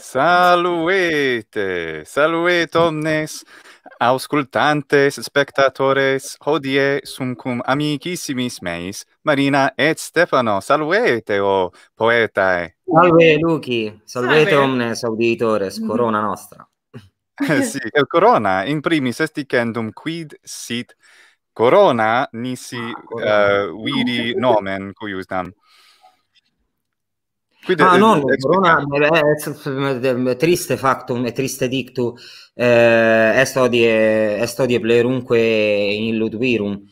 Saluete, saluete omnes, auscultantes, spectatores, hodie sum cum amicissimis meis, Marina et Stefano, saluete o oh, poetae. Salve, Luci, saluete Salve. omnes auditores, mm-hmm. corona nostra. Eh, si, el corona, in primis est dicendum quid sit corona, nisi ah, eh, corona. Uh, viri nomen cuius nam. Quindi ah, è, no, è è, triste factum, è triste dictu, eh, est odie, est odie plerunque in ludvirum,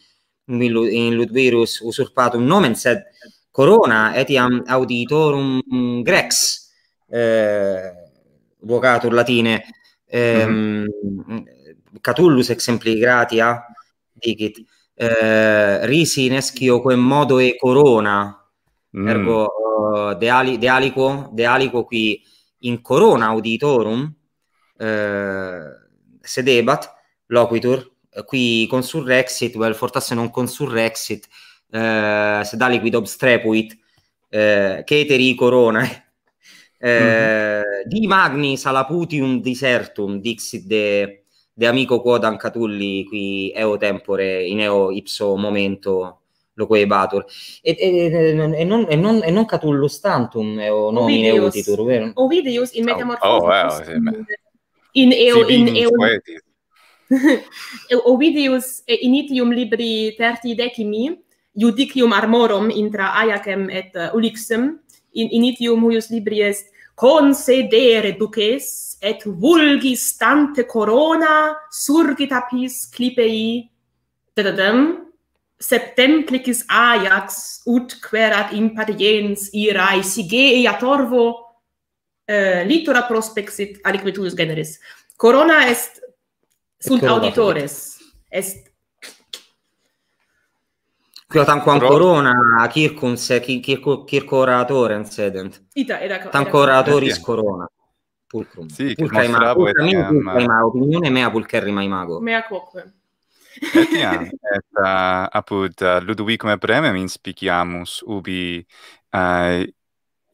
in ludvirus usurpatum nomen, sed Corona etiam auditorum grex, eh, vocatur latine, ehm, mm-hmm. Catullus exempli gratia, dicit, eh, risi nescio quem modo e corona, Mm. Ergo, uh, de, ali, de, aliquo, de aliquo qui in corona auditorum eh, sedebat loquitur, eh, qui consurrexit, vel well, fortasse non consurrexit, eh, sed aliquid obstrepuit, eh, ceteri coronae. Eh, mm-hmm. Eh, di magni salaputium disertum dixit de, de amico quod ancatulli qui eo tempore in eo ipso momento lo ebatur. Et et, et e non e non e non catullus stantum e o nomine utitur vero Ovidius in metamorfosi oh, oh, well, eh, sì, in eo in eo Ovidius itium libri terti decimi judicium armorum intra Ajacem et uh, Ulixem in itium huius libri est concedere duces et vulgis tante corona surgit apis clipei dadadam septemplicis Ajax ut querat impatiens irae sige ea torvo eh, litura prospexit aliquitulis generis. Corona est sunt corona auditores, est... Quia tanto corona circuns Kirkuns e sedent. Ita era tanto ancora Corona. pulcrum. Sì, che mostrava questa opinione mea pulcherri mai mago. Mea cocque iam, et uh, apud uh, Ludovicum Ebremem inspiciamus ubi uh,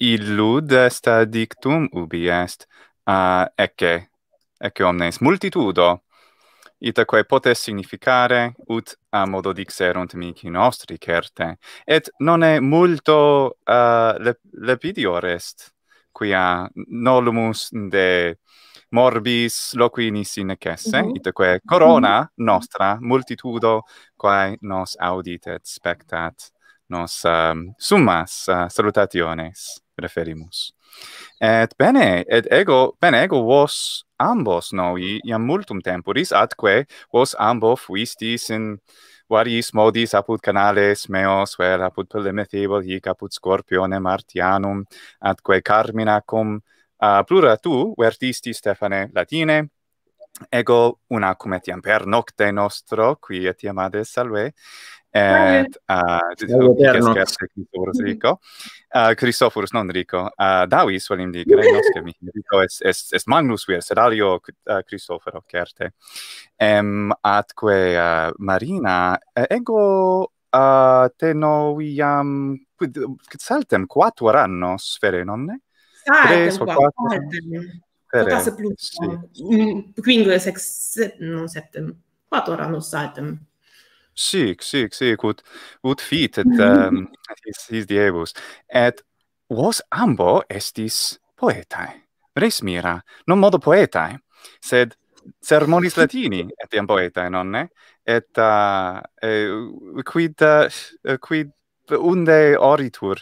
illud est dictum, ubi est uh, ecce, ecce omnes multitudo, ita quae potes significare ut a modo dixerunt mici nostri certe. Et non est multo uh, lepidior est, quia nolumus de morbis loqui nisi nec mm -hmm. itaque corona mhm. nostra multitudo quae nos audit et spectat nos um, summas uh, salutationes referimus. Et bene, et ego, bene, ego vos ambos noi iam multum temporis, atque vos ambo fuistis in varis modis apud canales meos, vel apud Plymouth Evil, hic apud Scorpione Martianum, atque Carmina cum a uh, plura tu vertisti Stefane latine ego una etiam per nocte nostro qui et iamade salve et a dicas che tu ora a Christophorus non rico a uh, Davis volim di grenos che mi dico es es es Magnus vir sed alio uh, certe em atque uh, Marina uh, ego a uh, te noiam saltem quattro annos fere nonne Sai, un po' forte. Per casa Quindi le sex non sette. Quattro non saltem. Sì, sì, sì, cut. Ut fit et mm-hmm. ehm, his his diebus. Et was ambo estis poetae. Res mira, non modo poetae. Sed sermonis latini et poetae nonne et uh, eh, quid uh, quid unde oritur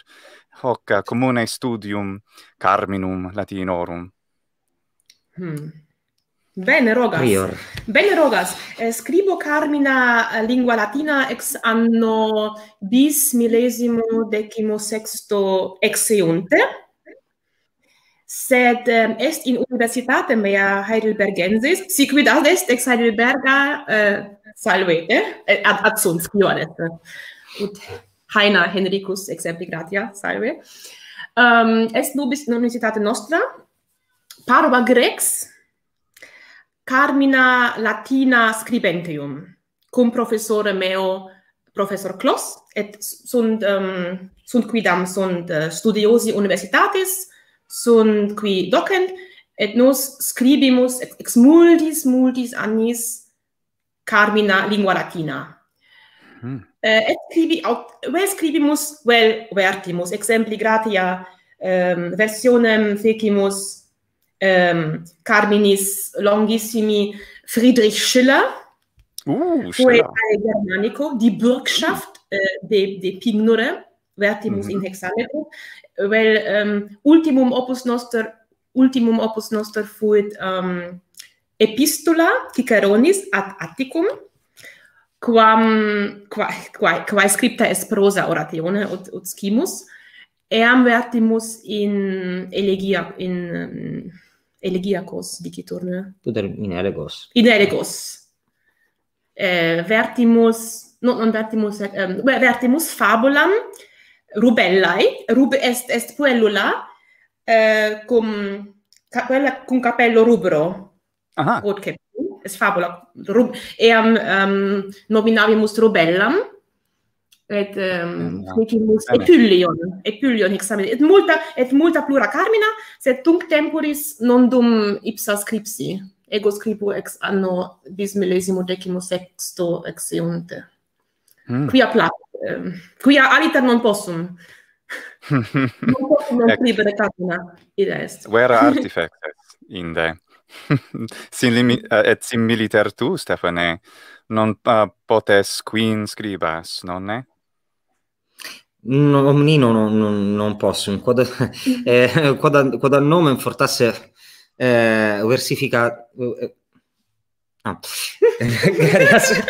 hoc eh, commune studium carminum latinorum. Hmm. Bene rogas. Prior. Bene rogas. Eh, scribo carmina eh, lingua latina ex anno bis millesimo decimo sexto ex Sed eh, est in universitate mea heidelbergensis. Si quid ad est ex heidelberga eh, Ad, ad sunt, io Ut Heiner Henricus exempli gratia salve um, est nubis in universitate nostra parva grex carmina latina scribentium cum professore meo professor Kloss et sunt um, sunt quidam sunt uh, studiosi universitatis sunt qui docent et nos scribimus et ex multis multis annis carmina lingua latina hmm. Eh, et scribi aut vel scribimus vel vertimus exempli gratia ehm, versionem fecimus ehm, carminis longissimi friedrich schiller uh, poetae germanico die Burgschaft eh, de de pignore vertimus mm. in hexametro vel ehm, ultimum opus noster ultimum opus noster fuit ähm, epistola ciceronis ad atticum quam qua qua qua scripta est prosa oratione ut ut scimus eam vertimus in elegia in um, mm, elegiacos dicitur ne puder in elegos in elegos eh, vertimus non non vertimus eh, vertimus fabulam rubellae rub est est puellula eh, cum capella cum capello rubro aha quod es fabula rub eam um, ehm, nominavimus rubellam et um, ja. et tullion et et multa et multa plura carmina sed tunc temporis non dum ipsa scripsi ego scribo ex anno bis millesimo decimo sexto ex unte mm. quia plat um, quia aliter non possum non possum non libere carmina id est vera artifact inde Sin limi, eh, et sim militer tu, Stefane, non uh, potes quin scribas, nonne? Non, omni non, non, non posso, in quad eh, quod, quod al nome fortasse eh, versifica... Eh, ah, grazie.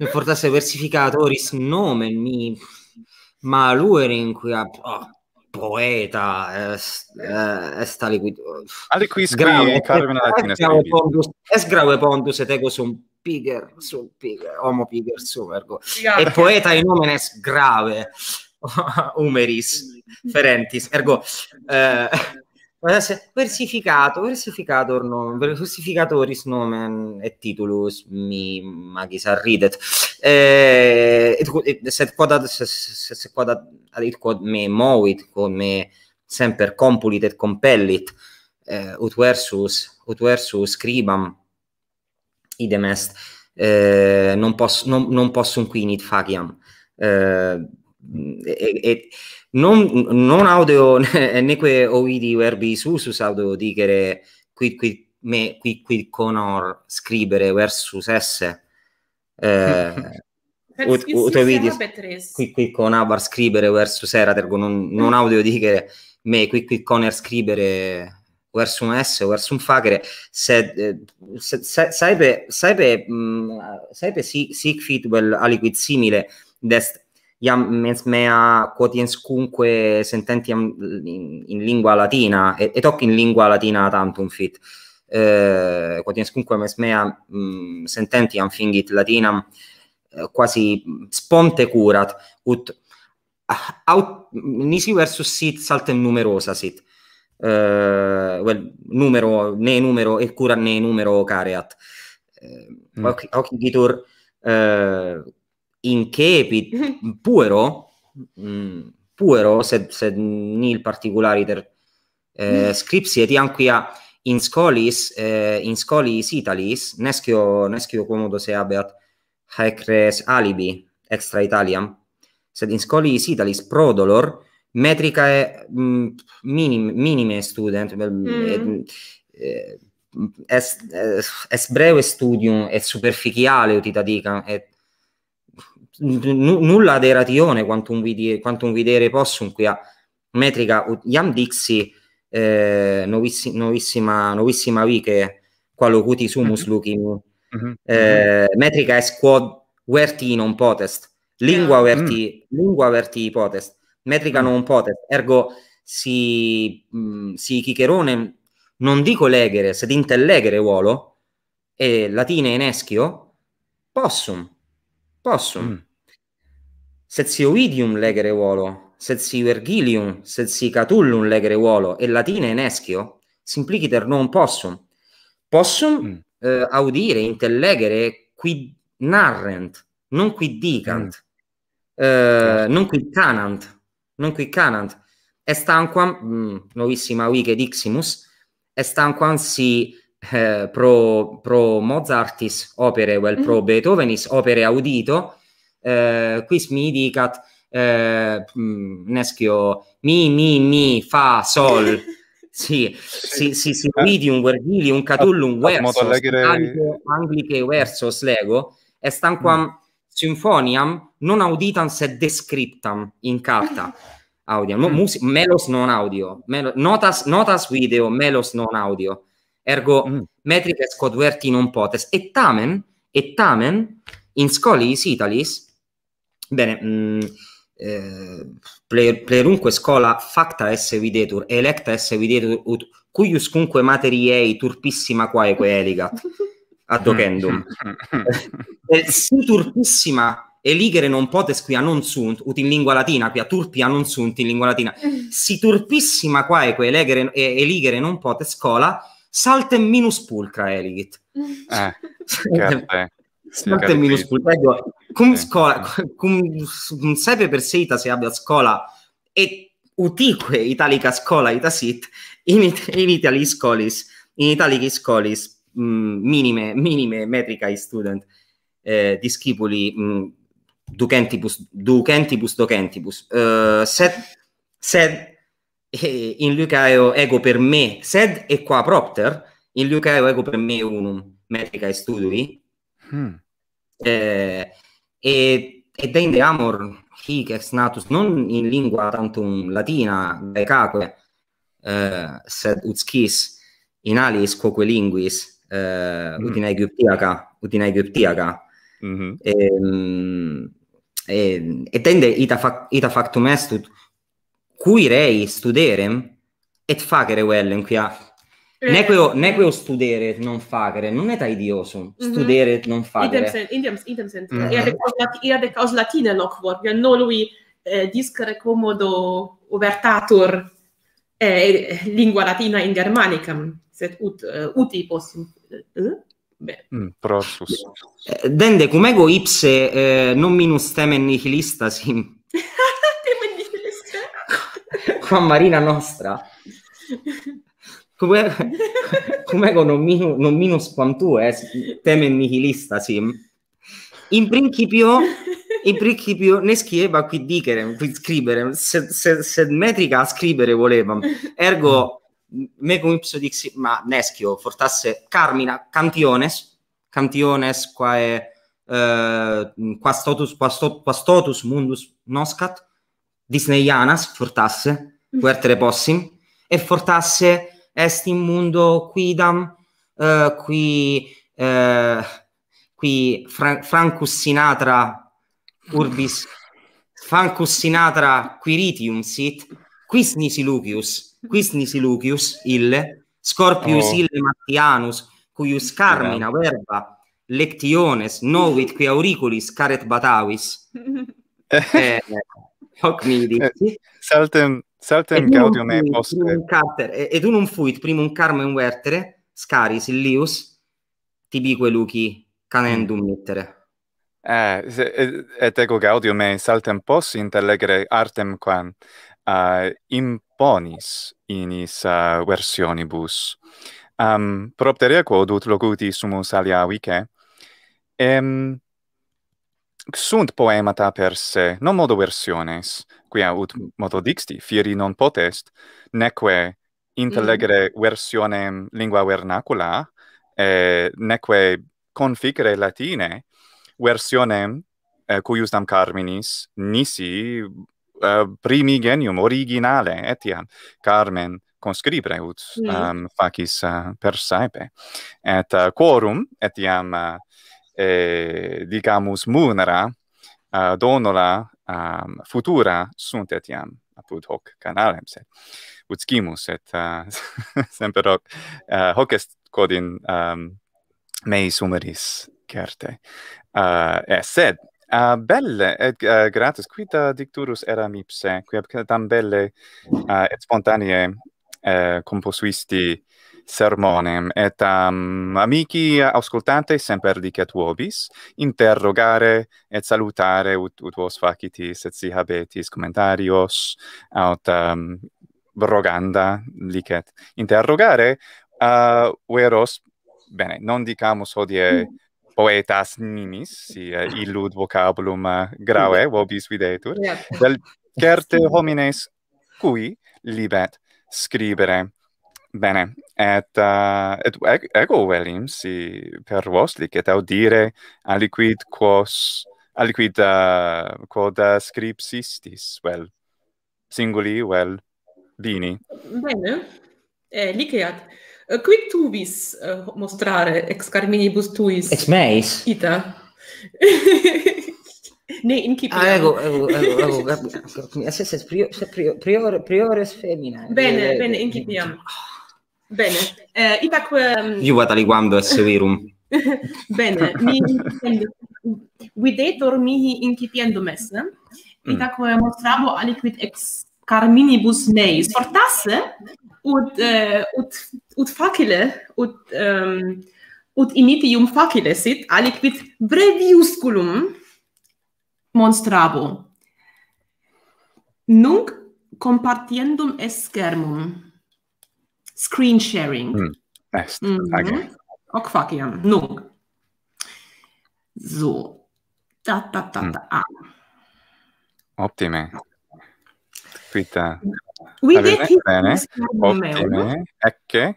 Non versificatoris nomen mi ma in cui oh, poeta, è sta liquido. Aliquis grave, Carmen Latina. Es sgrave pontus et ego sum piger, sum piger, homo piger sum ergo. E poeta in omenes grave, umeris, ferentis. Ergo, eh, Versificato, versificato, no, versificatoris nomen et titulus mi magis arridet. Eh, et, et, sed quod se qua da ad, adit quod me movit, come sempre compulit et compellit, eh, ut versus, ut versus scribam, idem est, eh, non, posso non, non possum quinit faciam. Eh, e, e non, non audio neque ovidi verbi susus audio dicere qui qui me qui qui conor scrivere versus esse eh, ut, ut ovidis qui qui con abar scrivere versus eratergo non, non audio dicere me qui qui conor scrivere verso un S o verso un facere, eh, se, se, sai sarebbe, sarebbe, mh, mm, sarebbe si, sic fit aliquid simile dest iam mens mea quotiens cumque sententiam in, in lingua latina et, et hoc in lingua latina tantum fit eh, quotiens cumque mens mea mm, sententiam fingit latinam eh, quasi sponte curat ut ah, aut nisi versus sit saltem numerosa sit uh, eh, well, numero ne numero et cura ne numero careat eh, mm. hoc, hoc igitur in puero mm, puero se se nil particulariter eh, mm. scripti et anche a in scolis eh, in scolis italis nescio nescio comodo se abet haecres alibi extra italiam sed in scolis italis pro dolor metrica e mm, minim, minime student mm. et, et, eh, est, eh, est breve studium et superficiale utita dicam et n- nulla ad eratione quantum, quanto un videre possum qui a metrica iam dixi eh, novissi, novissima, novissima viche qua cuti sumus mm-hmm. lucim mm-hmm. Eh, metrica est quod verti non potest lingua ah, verti, mm. lingua verti potest metrica mm. non potest ergo si, mh, mm, si chicherone non dico legere sed intellegere volo e latine in eschio possum possum mm se si Ovidium legere volo, si Vergilium, se si Catullum legere volo, e latine in eschio, simpliciter non possum. Possum mm. eh, audire, intellegere, qui narrent, non qui dicant, mm. eh, certo. non qui canant, non qui canant. Est tanquam, mh, mm, novissima wike diximus, est tanquam si eh, pro, pro Mozartis opere, vel well, pro mm. Beethovenis opere audito, eh, quis mi dicat eh, mm, nescio mi mi mi fa sol si si si si si si un guardili, un catullo un verso anche anche verso slego e stanquam mm. symphoniam non auditam sed descriptam in carta audio mm. mus, melos non audio melo, notas notas video melos non audio ergo mm. metrica scodverti non potes et tamen et tamen in scolis italis Bene, mh, mm, eh, plerunque scola facta esse videtur, electa esse videtur, ut, cuius cunque materiei turpissima quaeque eligat, ad docendum. eh, si turpissima eligere non potes quia non sunt, ut in lingua latina, quia turpia non sunt in lingua latina, si turpissima quaeque elegere, eligere non potes scola, saltem minus pulcra eligit. Eh, certo, eh. Scusate il minuscolo. Cum scola, cum non serve per se ita se abbia scola e utique italica scola ita sit in, it in Italy scolis, in italica scolis mm, minime, minime metrica i student eh, discipuli mm, ducentibus, ducentibus, ducentibus, Uh, eh, sed, sed eh, in Lucaeo ego per me, sed e qua propter, in Lucaeo ego per me unum metrica studui, Hmm. Eh, e, e Amor, Hic ex natus, non in lingua tantum latina, becaque, eh, sed ut scis in alis quoque linguis, eh, ut hmm. in aegyptiaca, ut in aegyptiaca. Mm -hmm. e, e, ita, ita factum est ut cui rei studerem et facere in quia Eh. Nequeo, nequeo studere non facere, non et idiosum mhm. Studere mm -hmm. non facere. Idem sent, idem sent. Ia de cos latine, de cos latine non lui eh, discere comodo overtator eh, lingua latina in germanicam, sed ut, uh, uti possum. Eh? eh? Mm, prosus. Dende, cum ego ipse eh, non minus temen nihilistasim. temen nihilistasim. Qua Marina nostra. Come, come con omnino, nomino squantua, eh? teme nihilista sim. In principio, in principio ne scriveva qui dicere, qui scrivere, se, sed, sed metrica scrivere voleva. Ergo, me come ipso dixi, ma nescio, fortasse Carmina cantiones, cantiones quae eh, qua stotus, qua, sto, qua stotus mundus noscat, disneyanas fortasse, quertere possim, e fortasse est in mundo quidam uh, qui uh, qui francus sinatra urbis francus sinatra quiritium sit quis nisi lucius quis nisi lucius ille scorpius oh. ille martianus cuius carmina verba lectiones novit qui auriculis caret batavis eh, hoc mi dici saltem Saltem gaudium et post et un carter et fuit primum un carmo in vertere scaris illius tibique luci canendum mm. mettere. Eh, et, tego ego gaudium saltem post intellegere artem quam uh, eh, imponis inis uh, versionibus. Um, propteria quod ut locuti sumus alia vice, Ehm um, sunt poemata per se, non modo versiones, quia ut modo dixti, fieri non potest, neque intelegere mm. versionem lingua vernacula, eh, neque configere latine versionem eh, cuius dam carminis nisi uh, primi genium originale, etiam, carmen conscribere ut mm. um, facis uh, per saepe. Et uh, quorum, etiam, uh, eh, dicamus munera uh, donola um, futura sunt etiam apud hoc canalem sed, ut scimus et uh, semper hoc, uh, hoc est quod in um, mei sumeris certe uh, eh, sed Uh, belle, et uh, gratis, quita dicturus eram ipse, quia tam belle uh, et spontanee uh, composuisti uh, sermonem et um, amici auscultante semper dicet vobis interrogare et salutare ut, ut vos facitis et si habetis commentarios aut um, roganda licet interrogare uh, veros bene non dicamus hodie mm. poetas nimis si uh, illud vocabulum uh, grave mm. vobis videtur yeah. vel certe homines cui libet scribere bene et uh, et ego velim si per vos licet audire aliquid quos aliquid uh, quod scripsistis vel singuli vel vini bene eh, liceat quid tu vis uh, mostrare ex carminibus tuis? ex meis ita ne in qui ah, ego ego ego ego ego ego ego ego ego ego bene ego Bene, eh, Ipac... Mm, Io vado a Bene, mi intendo. Guide dormihi in cipiendo mes, eh? Mm. Ipac aliquid ex carminibus meis. Sortasse, ut, uh, ut, facile, ut, um, ut initium facile sit, aliquid breviusculum monstrabo. Nunc compartiendum est Mm screen sharing. Mm. Best. Mm -hmm. Okay. Ok, fuck you. No. So. Da, da, da, da. Mm. Ah. Optime. Twitter. We Have Bene. Optime. Ecce.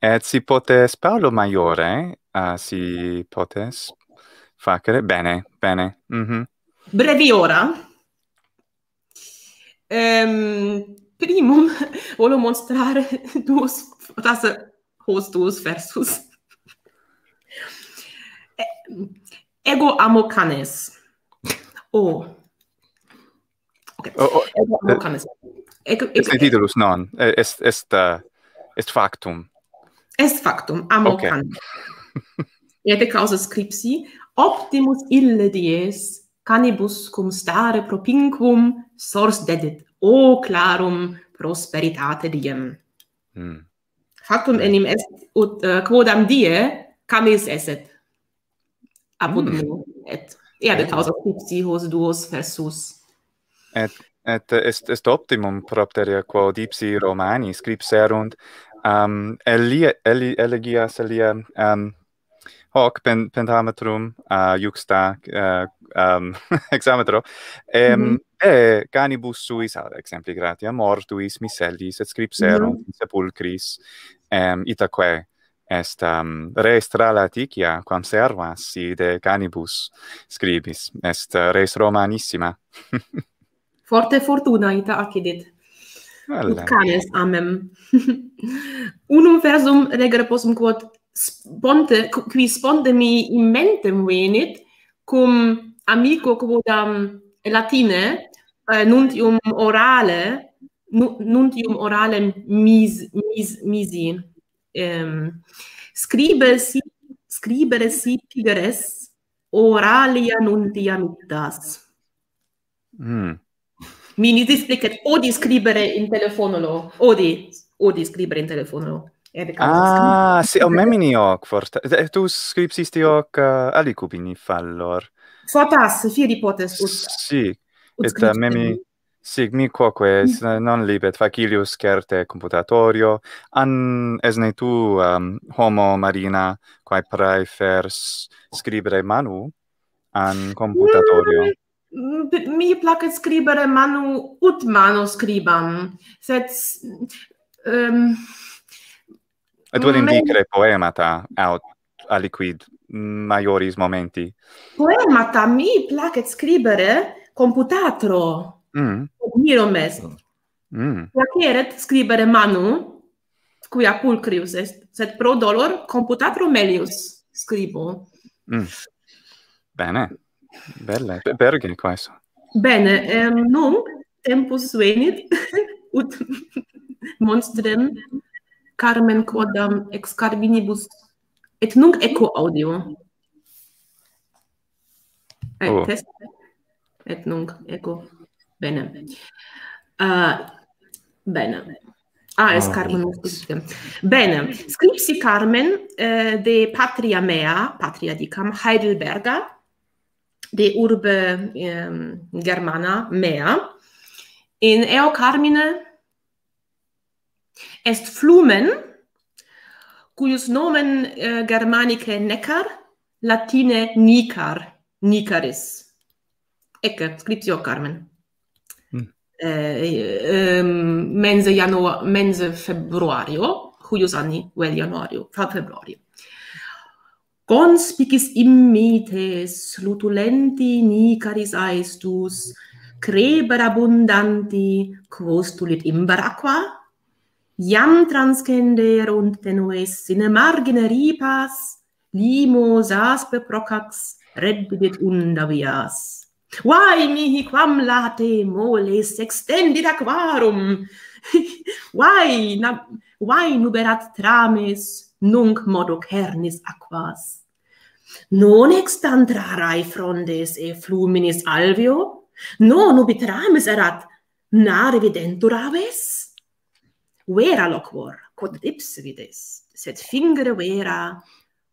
Et eh, si potes parlo maiore, uh, si potes facere. Bene, bene. Mm -hmm. Brevi ora. Ehm... Um, primum volo monstrare duos, tasse hos duos versus. ego amo canes. O. Oh. Okay. Oh, ego amo eh, canes. Ego, ego, est titulus, non. Est, est, uh, est factum. Est factum, amo okay. canes. Et causa scripsi, optimus ille dies, canibus cum stare propinquum sors dedit o clarum prosperitate diem. Mm. Factum enim est ut uh, quodam die camis eset Apud mm. et ea de causa cupsi hos duos versus. Et, et est, est optimum propteria quo dipsi romani scripserunt um, elie, elie, elie, hoc pen pentametrum a uh, juxta uh, um hexametro em mm -hmm. e canibus suis ad exempli gratia mortuis miselis, et scripserum mm -hmm. sepulcris em itaque est um, res tralaticia quam servas si de canibus scribis est uh, res romanissima forte fortuna ita accidit Alla. Ut canes, amem. Unum versum regere possum quod sponte qui sponte mi in mente venit cum amico quodam latine eh, nuntium orale nuntium orale mis mis misi ehm scribe si scribere si oralia nuntia mittas mm. mi nisi explicet odi scribere in telefonolo odi odi scribere in telefonolo Ah, si o memini hoc forte. Et eh, tu scripsisti hoc eh, alicubini fallor. Fortas, fie di potes Sì, Si. Et eh, memi sig mi quoque mm. non libet facilius certe computatorio an esne tu um, homo marina quae prae scribere manu an mm, computatorio mm, mi placet scribere manu ut manu scribam sed um, Et vuol indicare poemata aut aliquid maioris momenti. Poemata mi placet scribere computatro. Mm. Miro mes. Mm. Placeret scribere manu, quia pulcrius est, sed pro dolor computatro melius scribo. Mm. Bene. Belle. Berge, quaeso. Bene. ehm, nun, tempus venit, ut monstrem... Carmen quodam ex carbinibus et nunc eco audio. Et eh, oh. test. Et nunc eco. Bene. Uh, bene. Ah, es oh, Bene. Scripsi Carmen uh, de patria mea, patria dicam, Heidelberga, de urbe um, germana mea, in eo Carmine, est flumen cuius nomen eh, germanice Neckar latine Nicar Nicaris ecce scriptio Carmen mm. eh, eh, hm. äh, äh, mense mense februario cuius anni vel januario fa februario conspicis immites lutulenti Nicaris aestus creber abundanti quos tulit imbar aqua Iam transcender und tenues sine margine ripas, limos aspe procax, reddit unda vias. Vai mihi quam late moles extendit aquarum, vai, na, nuberat trames, nunc modo cernis aquas. Non extant rarae frondes e fluminis alvio, non ubit rames erat, nare videntur aves, vera loquor quod ips vides sed fingere vera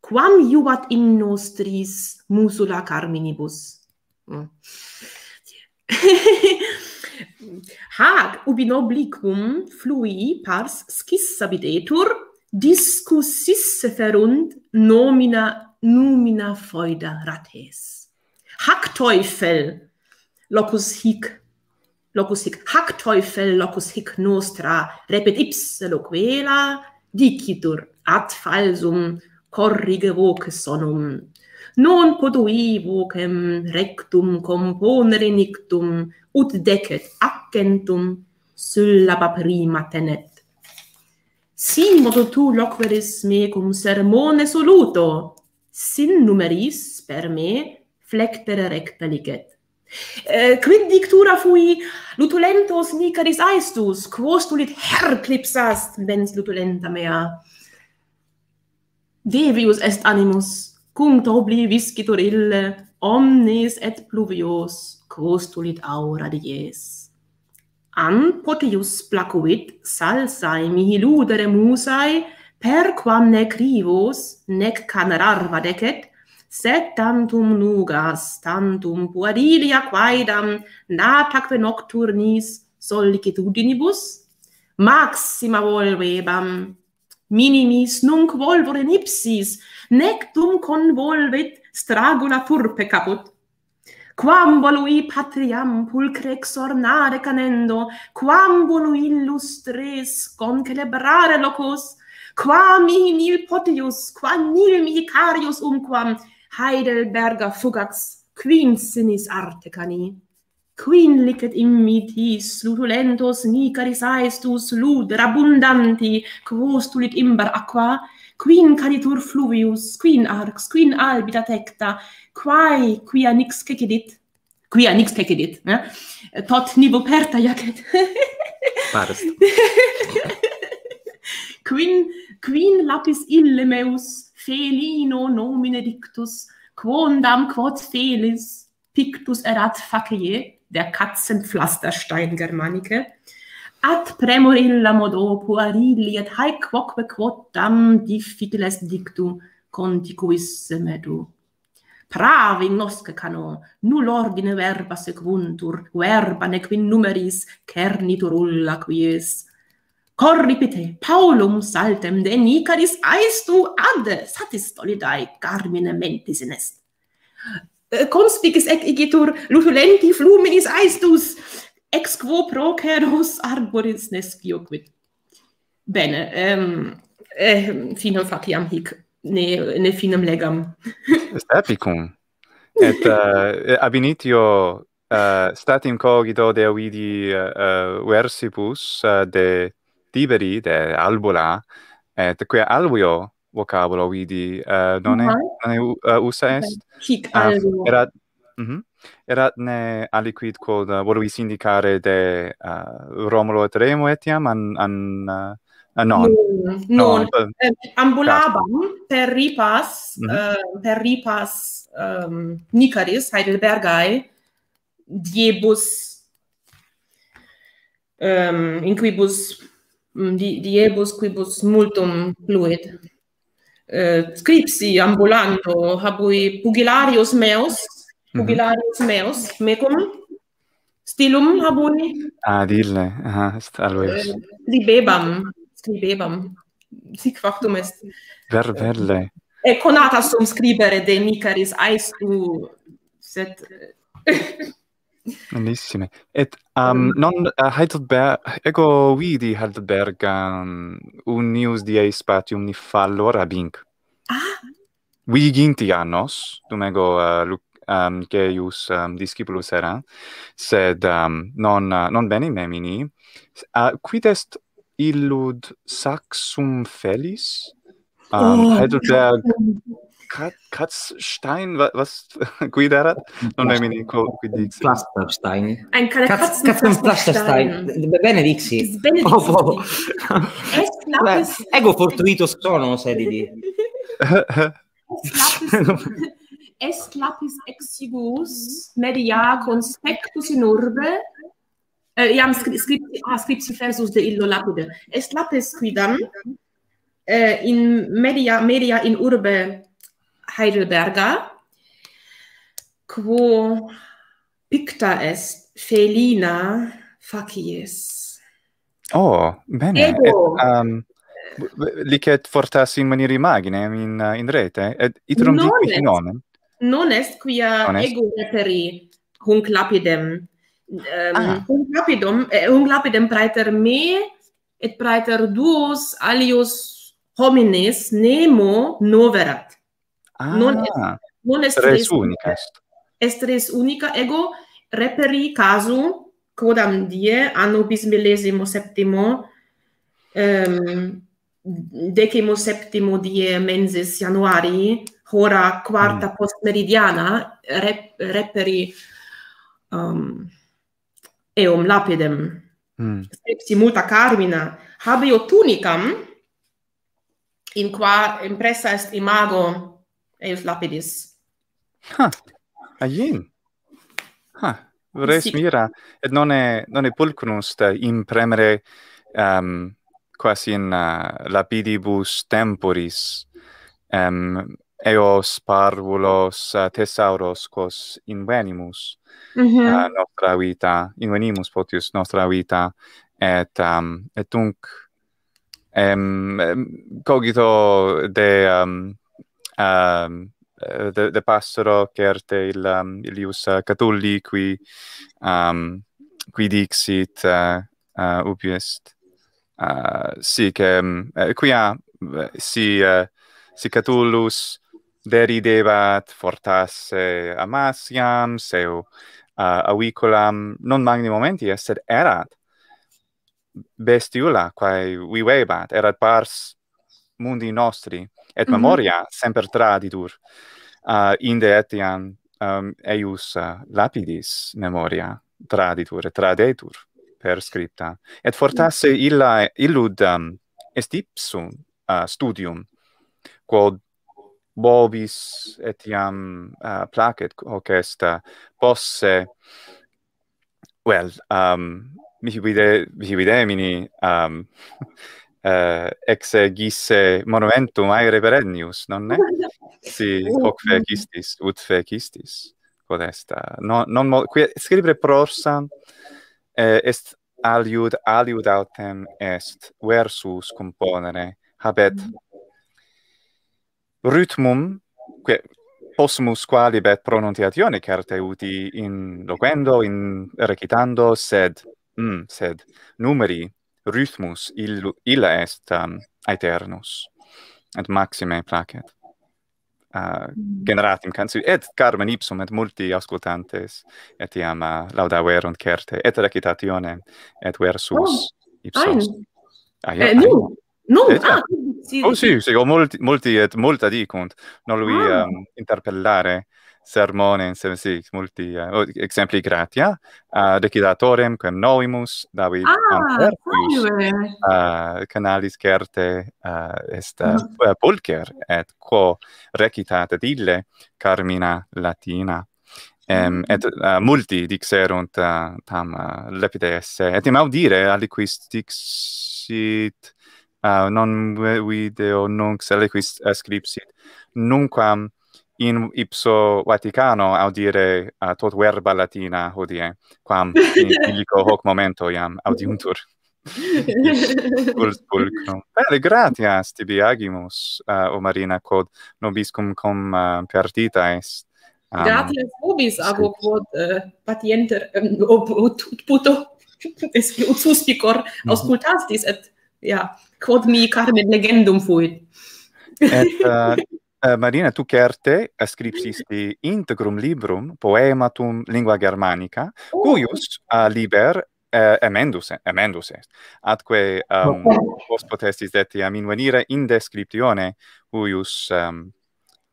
quam iuvat in nostris musula carminibus mm. hac ubi noblicum flui pars scissa videtur discussisse ferunt nomina numina foida rates hac teufel locus hic locus hic hac teufel locus hic nostra repet ipse loquela dicitur ad falsum corrige voce sonum non potui vocem rectum componere nictum ut decet accentum sulla prima tenet si modo tu loqueris me cum sermone soluto sin numeris per me flectere rectaliget Eh, quid dictura fui lutulentos micaris aestus, quos tulit herclipsast mens lutulenta mea? Devius est animus, cum tobli viscitur ille, omnes et pluvios, quos tulit aura dies. An potius placuit salsae mihi ludere musae, per quam nec rivos, nec canararva decet, sed tantum nugas, tantum puadilia quaedam, natacve nocturnis solicitudinibus, maxima volvebam, minimis nunc volvore nipsis, nec tum convolvet stragula turpe caput. Quam volui patriam pulcrex exornare canendo, quam volui illustres concelebrare celebrare locus, quam in il potius, quam nil mi carius umquam, Heidelberger fugax queen sinis arte cani queen licet in lutulentos nicaris aestus lud rabundanti quos tulit imbar aqua queen caritur fluvius queen arx queen albita tecta quae quia nix cecidit quia nix cecidit eh? tot nivo perta jacet parest queen Queen lapis illemeus felino nomine dictus quondam quod felis pictus erat facie der katzenpflasterstein germanike ad premor illa modo puarilli et haec quoque quod dam difficiles dictum conticuis semetu Pravi nosce cano, nul ordine verba sequuntur, verba nequin numeris, cernitur ulla quies. Corripite Paulum saltem de Nicaris aestu ad satis stolidae carmine mentis in est. Eh, conspicis ec igitur lutulenti fluminis aestus ex quo proceros arboris nescio quid. Bene, ehm, eh, finem faciam hic, ne, ne finem legam. Est epicum. Et uh, abinitio uh, statim cogito de avidi uh, versibus uh, de liberi, de eh, albula et qui alvio vocabulo vidi uh, eh, non è uh -huh. non è uh, usa est kick ah, alvio Erat era mm-hmm. era ne aliquid quod uh, what do we indicare de uh, romulo et remo etiam an an uh, non non, non. Mm-hmm. Eh, per ripas mm -hmm. uh, per ripas um, nicaris heidelbergai diebus um, in quibus Mm, di diebus quibus multum fluid eh, scripsi ambulando habui pugilarios meus mhm. pugilarios mm -hmm. meus mecum stilum habui ah dille ah est alves eh, sic factum est ver verle e conata sum scribere de micaris aestu set... Eh, Bellissime. Et um, non uh, Heidelberg, ego vidi Heidelberg um, unius diei spatium ni fallo ab inc. Ah! Viginti annos, dum ego uh, um, geius um, discipulus era, sed um, non, uh, non bene memini. Uh, quid est illud saxum felis? Um, oh, Heidelberg... No. Kat Katzstein was, was guiderat non nemen in quo qui dix Katzstein ein Katzstein Katzstein bene dixi oh, oh. ego fortuito sono se di di es lapis exiguus media conspectus in urbe iam scripti a ah, scripti versus de illo lapide es lapis quidam eh, äh, in media media in urbe Heidelberga quo picta est felina facies oh bene ego et, um, licet fortas in maniera imagine in, uh, in rete et itrum non dicis non est quia non est. ego referi hunc lapidem um, ah. hunc lapidum eh, hunc lapidem praeter me et praeter duos alios homines nemo noverat ah, non est, non est res, unica. Est res unica ego reperi casu codam die anno bis millesimo septimo ehm decimo septimo die mensis januari hora quarta mm. post meridiana rep, reperi um, eum lapidem mm. septi multa carmina habio tunicam in qua impressa est imago Eius Lapidis. Ha, agin. Ha, vorreis mira. Et non è, non è pulcunus da impremere um, ehm, quasi in uh, lapidibus temporis um, eos parvulos uh, eh, tesauros quos invenimus mm -hmm. uh, eh, nostra vita, invenimus potius nostra vita, et, um, et dunc um, cogito de um, um, de, de pastoro certe il um, ehm, ilius catulli qui um, ehm, qui dixit uh, uh, est uh, si che um, qui si uh, si catullus deridebat fortasse amasiam seu uh, aviculam non magni momenti sed erat bestiula quae vivebat erat pars mundi nostri et mhm. memoria mm -hmm. semper traditur uh, inde etiam um, eius uh, lapidis memoria traditur et tradetur per scripta. Et fortasse mm. illa, illud um, est ipsum uh, studium quod bovis etiam uh, placet hoc est uh, posse well, um, mihi vide, mihi vide, mini um, eh, gisse monumentum aere perennius, nonne? Si hoc fecistis, ut fecistis, podesta. No, non mo, qui, scribere prorsa eh, est aliud, aliud autem est versus componere, habet rytmum, quae possumus qualibet pronuntiatione certe uti in loquendo, in recitando, sed, mm, sed numeri rhythmus illu, illa est um, aeternus et maxime placet uh, mm. generatim canci et carmen ipsum et multi auscultantes et iam uh, laudaverunt certe et recitatione et versus oh, ipsos ai nu nu ah oh, sì sì sì multi et multa dicunt non lui ah. um, interpellare sermonem in sic multi uh, exempli gratia uh, eh? decidatorem quem noimus David ah, uh, canalis certe uh, est mm. pulcher et quo recitat ad ille carmina latina Um, et uh, multi dixerunt uh, tam uh, lepide esse. Et imau dire aliquis dixit uh, non video nunc, aliquis scripsit, nunquam in ipso Vaticano audire a uh, eh, tot verba latina hodie quam in illico hoc momento iam audiuntur pulcrum per gratias tibi agimus uh, o marina quod nobis cum cum uh, perdita est um, gratias obis avo quod uh, patienter um, tut puto es suspicor mm auscultastis et ja quod mi carmen legendum fuit et uh, Uh, Marina, tu certe ascripsis mm. integrum librum poematum lingua germanica, cuius oh. a liber uh, emendus, emendus est. Atque um, vos potestis deti a min venire in descriptione cuius um,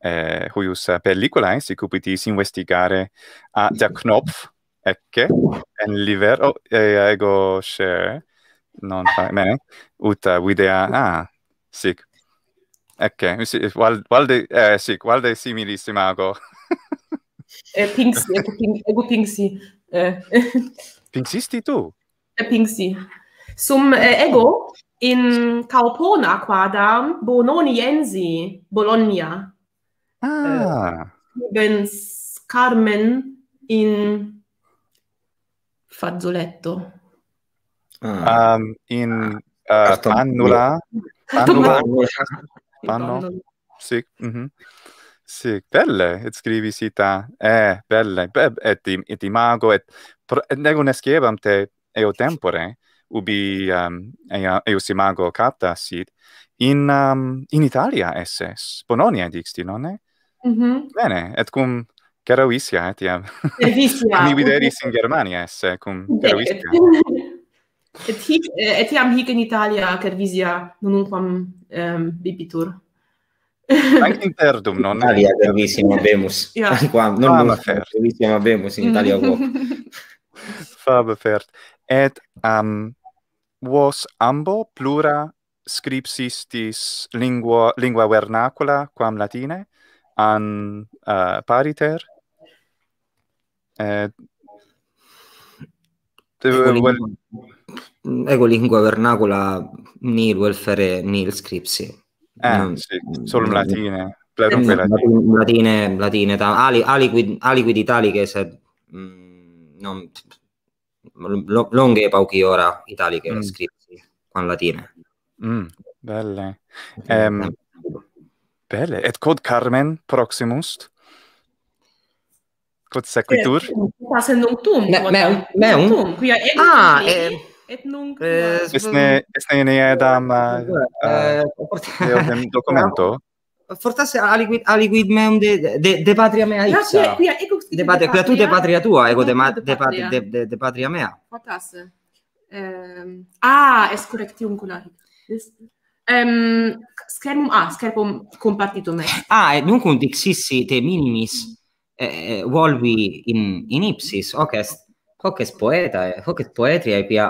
eh, cuius pellicula si cupitis investigare a uh, Knopf ecce en liber oh, eh, ego share non fa bene ut uh, videa ah sic Ecce, valde eh sì, E pink si, e pink, e go Eh. Pink eh. tu? E eh, pingsi. Sum eh, ego in Kaupona qua Bononiensi, Bologna. Ah. Ben Carmen in Fazzoletto. Ah, in Pannula. Pannula. Panno. Sì, mhm. Mm sì, belle, et scrivi sita. Eh, belle, be et di et et nego ne scrivam te eo tempore ubi um, eo eo capta sit in um, in Italia ss. Bononia dixti, non è? Mhm. Bene, et cum Caroisia, eh, tiam. Caroisia. Mi videris in Germania, esse, cum Caroisia. et hic et iam hic in Italia cer visia ehm, non un quam um, bibitur Anche in Perdum, non? Ah, via, bravissimo, Vemus. Qua, non Fab non fer. in Italia. Fab fer. Et um, vos ambo plura scripsistis lingua, lingua vernacula, quam latine, an uh, pariter? Et, uh, ego lingua vernacula nil vuol nil scripsi. Eh, non, sì, solo in latine. Plerum eh, latine. Latine, latine, ta, ali, ali, quid, ali quid itali che se... Mm, non, longhe pauchi ora itali che mm. scripsi con latine. Mm, belle. Eh, ehm, um, belle. Et quod Carmen proximus? Quod sequitur? Sì, sì, sì, sì, sì, sì, sì, et nunc est est ne est ne ne adam eh un eh, eh, eh, documento fortasse aliquid aliquid meum de de de patria mea ipsa grazie tia ecco tu de patria tua tu de patria tua ego de de de de patria mea fortasse ehm ah es correcti un ehm schermum a ah, schermum compartito me ah e dunque un dixissi de minimis volvi in in ipsis ok Hoc est poeta, hoc est poetria, ipia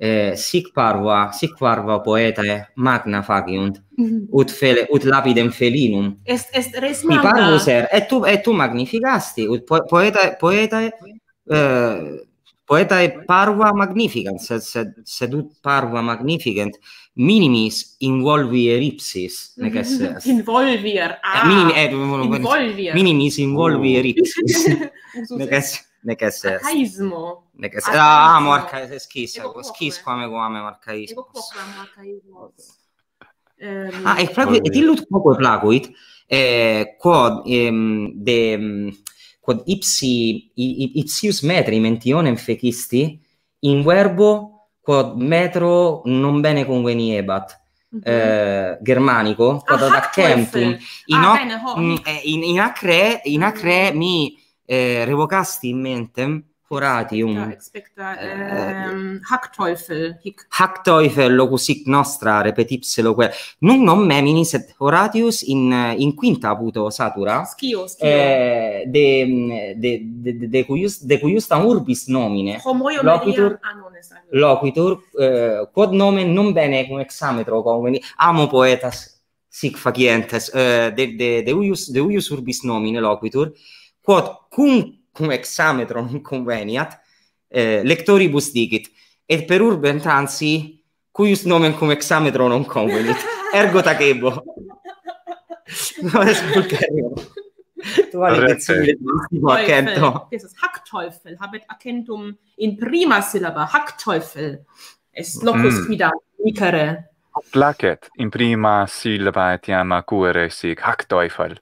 e eh, sic parva sic parva poeta magna faciunt mm -hmm. ut fele ut lapidem felinum est est res magna parvo et er, tu et tu magnificasti ut po, poeta poeta eh, poeta e parva magnificant, sed sed sed ut parva magnificent minimis involvi eripsis nec mm -hmm. involvier eh, ah, eh, minimi, eh, involvier. minimis involvi eripsis oh. nec eh. esse nekesse che nekesse arcaizmo. amo arca schissa schissa ecco, eh. come come arcaismo ego eh, come arcaismo Um, ah, e, ehm, pravi, e dillo poco placuit, eh, quod, ehm, de, mm, quod ipsi, ipsius metri mentione fecisti, in verbo quod metro non bene conveniebat. Mm -hmm. eh, germanico quod da ah, ad in, ah, bene, eh, in, in acre in acre mi revocasti in mente foratium expecta, expecta eh, ehm, hackteufel hic hackteufel locus hic nostra repetipse loque nun non meminis et horatius in in quinta puto satura schio schio eh, de de de de, de, cuius, de cuius tam urbis nomine homoio loquitur loquitur eh, quod nomen non bene cum exametro comeni amo poetas sic facientes eh, de de de cuius de uius urbis nomine loquitur quod cum cum exametron conveniat eh, lectoribus digit et per urbem transi cuius nomen cum exametron non convenit ergo tacebo no es vulcano tu vale dicere che si può accento questo hack teufel habet accentum in prima syllaba hack teufel es locus mm. quidam micare placet in prima silva et iam acuere sic hac teufel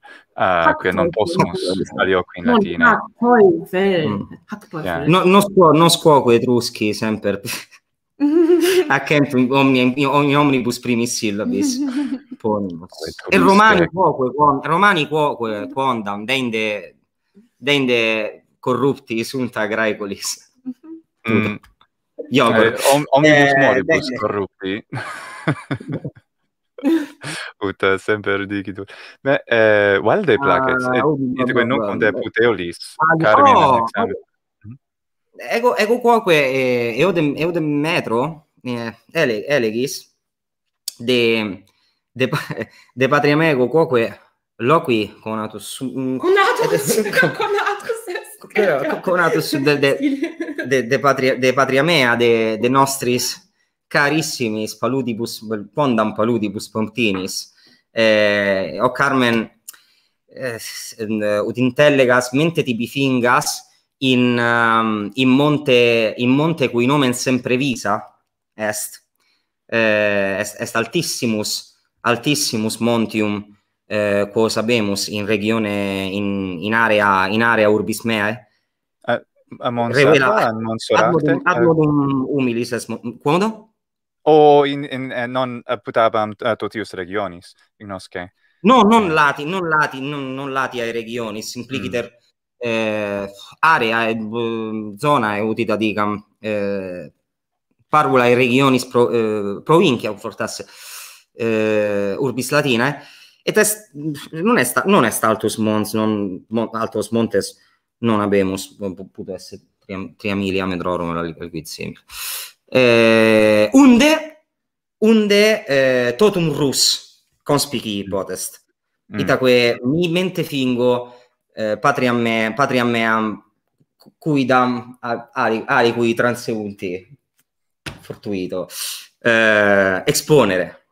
que non possumus alio qui in Latina. hac teufel hac teufel non squo etruschi semper accentum in omnibus primis syllabis E romani quoque quon romani quoque quondam dende dende mhm. mm. eh, eh, corrupti sunt agraecolis mm. omnibus moribus corrupti Ut semper digitu. Me eh valde well, plaques. Ah, et eh, ah, no, et no, quando no, no, de puteolis ah, Carmine oh, Ego ego quoque eh, eo de eo de metro eh, ele elegis de de de patria mego quoque loqui conatus conatus conatus con altres mm, de de de patria de patria mea de de nostris carissimi spaludibus pondam paludibus pontinis eh o carmen eh, ut intellegas mente tibi fingas in um, in monte in monte cui nomen sempre visa est eh, est altissimus altissimus montium eh, quo sabemus in regione in in area in area urbis meae eh? eh, a, a monte ad modum, ad eh. modum humilis est quomodo o in, in eh, non putabam uh, eh, totius regionis ignosce? no non lati non lati non non lati ai regionis impliciter mm. Er, eh, area e eh, zona è eh, utita dicam eh, parvula ai regionis pro, eh, provincia fortasse eh, urbis latinae eh? et est, non est non est altus mons non mon, altus montes non habemus potesse 3 milia metrorum la liquidissima eh, unde unde eh, totum rus conspici mm. potest mm. itaque mi mente fingo eh, patriam me patriam meam cui dam ali ali cui transeunti fortuito eh, exponere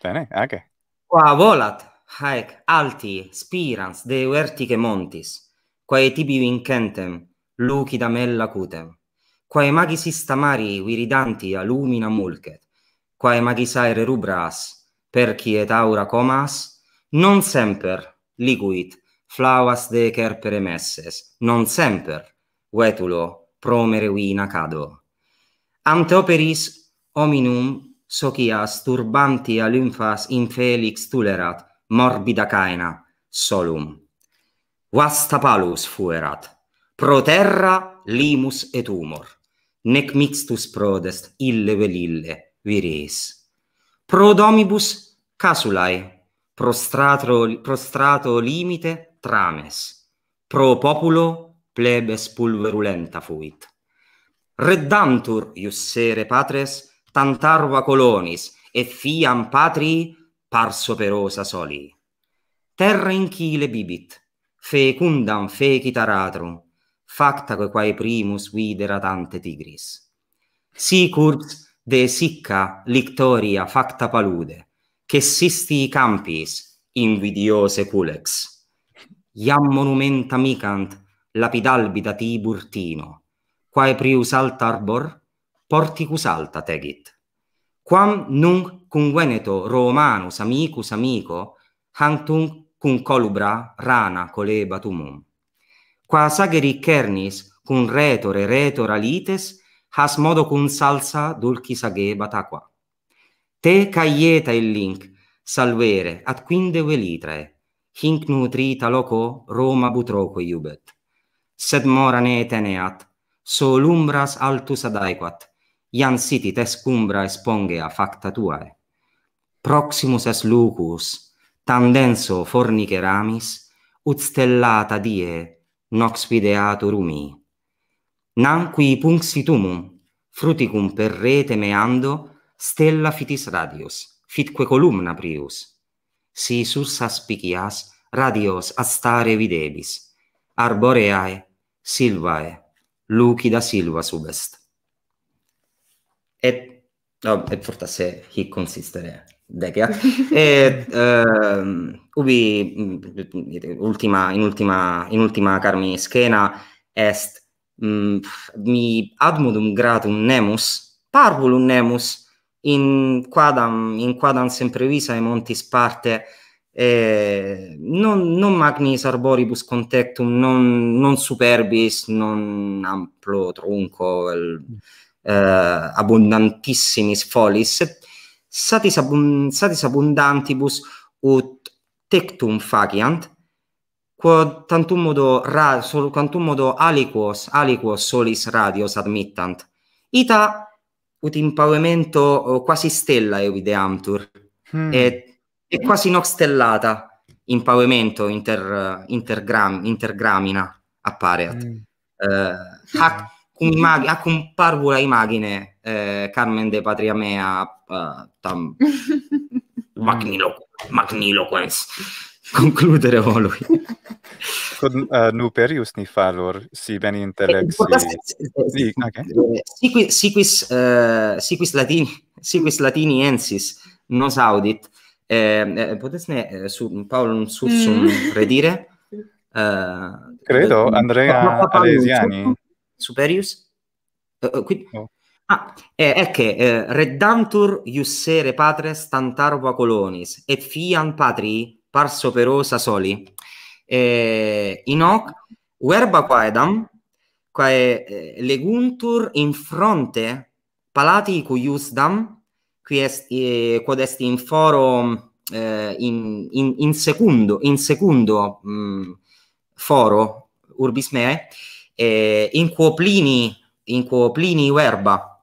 bene anche okay. qua volat haec alti spirans de vertice montis quae tibi vincentem lucida mella cutem quae magis ista mari viridanti alumina mulcet, quae magis aere rubras, per aura comas, non semper liguit flavas de cerpere messes, non semper vetulo promere vina cado. Ante operis hominum socias turbanti a lymphas infelix tulerat morbida caena solum. Vasta palus fuerat, pro terra limus et humor nec mixtus prodest ille vel ille viris. Pro domibus casulae, prostrato, prostrato limite trames, pro populo plebes pulverulenta fuit. Reddantur iussere patres tantarva colonis et fiam patrii pars operosa soli. Terra in chile bibit, fecundam fecit aratrum, facta quae quae primus videra tante tigris. Si curbs de sicca lictoria facta palude, che sisti i campis invidiose culex. Iam monumenta micant lapidalbida tiburtino, quae prius alta arbor, porticus alta tegit. Quam nunc cum veneto romanus amicus amico, hantunc cum colubra rana colebatumum qua sageri kernis cum retore retora lites has modo cum salsa dulci sage aqua. te caieta il link salvere ad quinde velitrae hinc nutrita loco roma butroco iubet sed mora ne teneat so umbras altus ad iam ian siti te scumbra esponge a facta tuae proximus es lucus tan denso fornicheramis ut stellata die nox videatur umi. Nam qui punxitumum, fruticum per rete meando, stella fitis radius, fitque columna prius. Si sus saspicias, radios astare videbis, arboreae, silvae, lucida silva subest. Et, oh, et fortasse hic consistere decia e ehm, ubi ultima in ultima in ultima carmi schena est mm, mi admodum gratum nemus parvulum nemus in quadam in quadam sempre visa e montis parte e non non magnis arboribus contextum non non superbis non amplo trunco el, eh, abundantissimis folis et satis, satis abundantibus ut tectum faciant, quod tantum modo, ra, sol, quantum modo aliquos, aliquos solis radios admittant. Ita, ut in pavimento quasi stella eo videamtur, hmm. e, quasi noc stellata in pavimento inter, intergram, intergramina appareat. Mm. Uh, hac cum magi a cum la imagine eh, Carmen de patria mea uh, tam magnilo magniloquens concludere volui. lui con uh, perius ni falor si ben intellex si okay. si quis uh, si quis si quis latini ensis nos audit eh, eh potesne eh, su Paolo sussum mm. redire uh, credo Andrea Alesiani superius uh, quid no. ah eh, ecce eh, ius iussere patres tantarva colonis et fian patri pars operosa soli eh, in hoc verba quaedam quae eh, leguntur in fronte palati cuius dam qui est eh, quod est in foro eh, in, in, in secundo in secundo mh, mm, foro urbis meae eh, inquo plini, inquo plini verba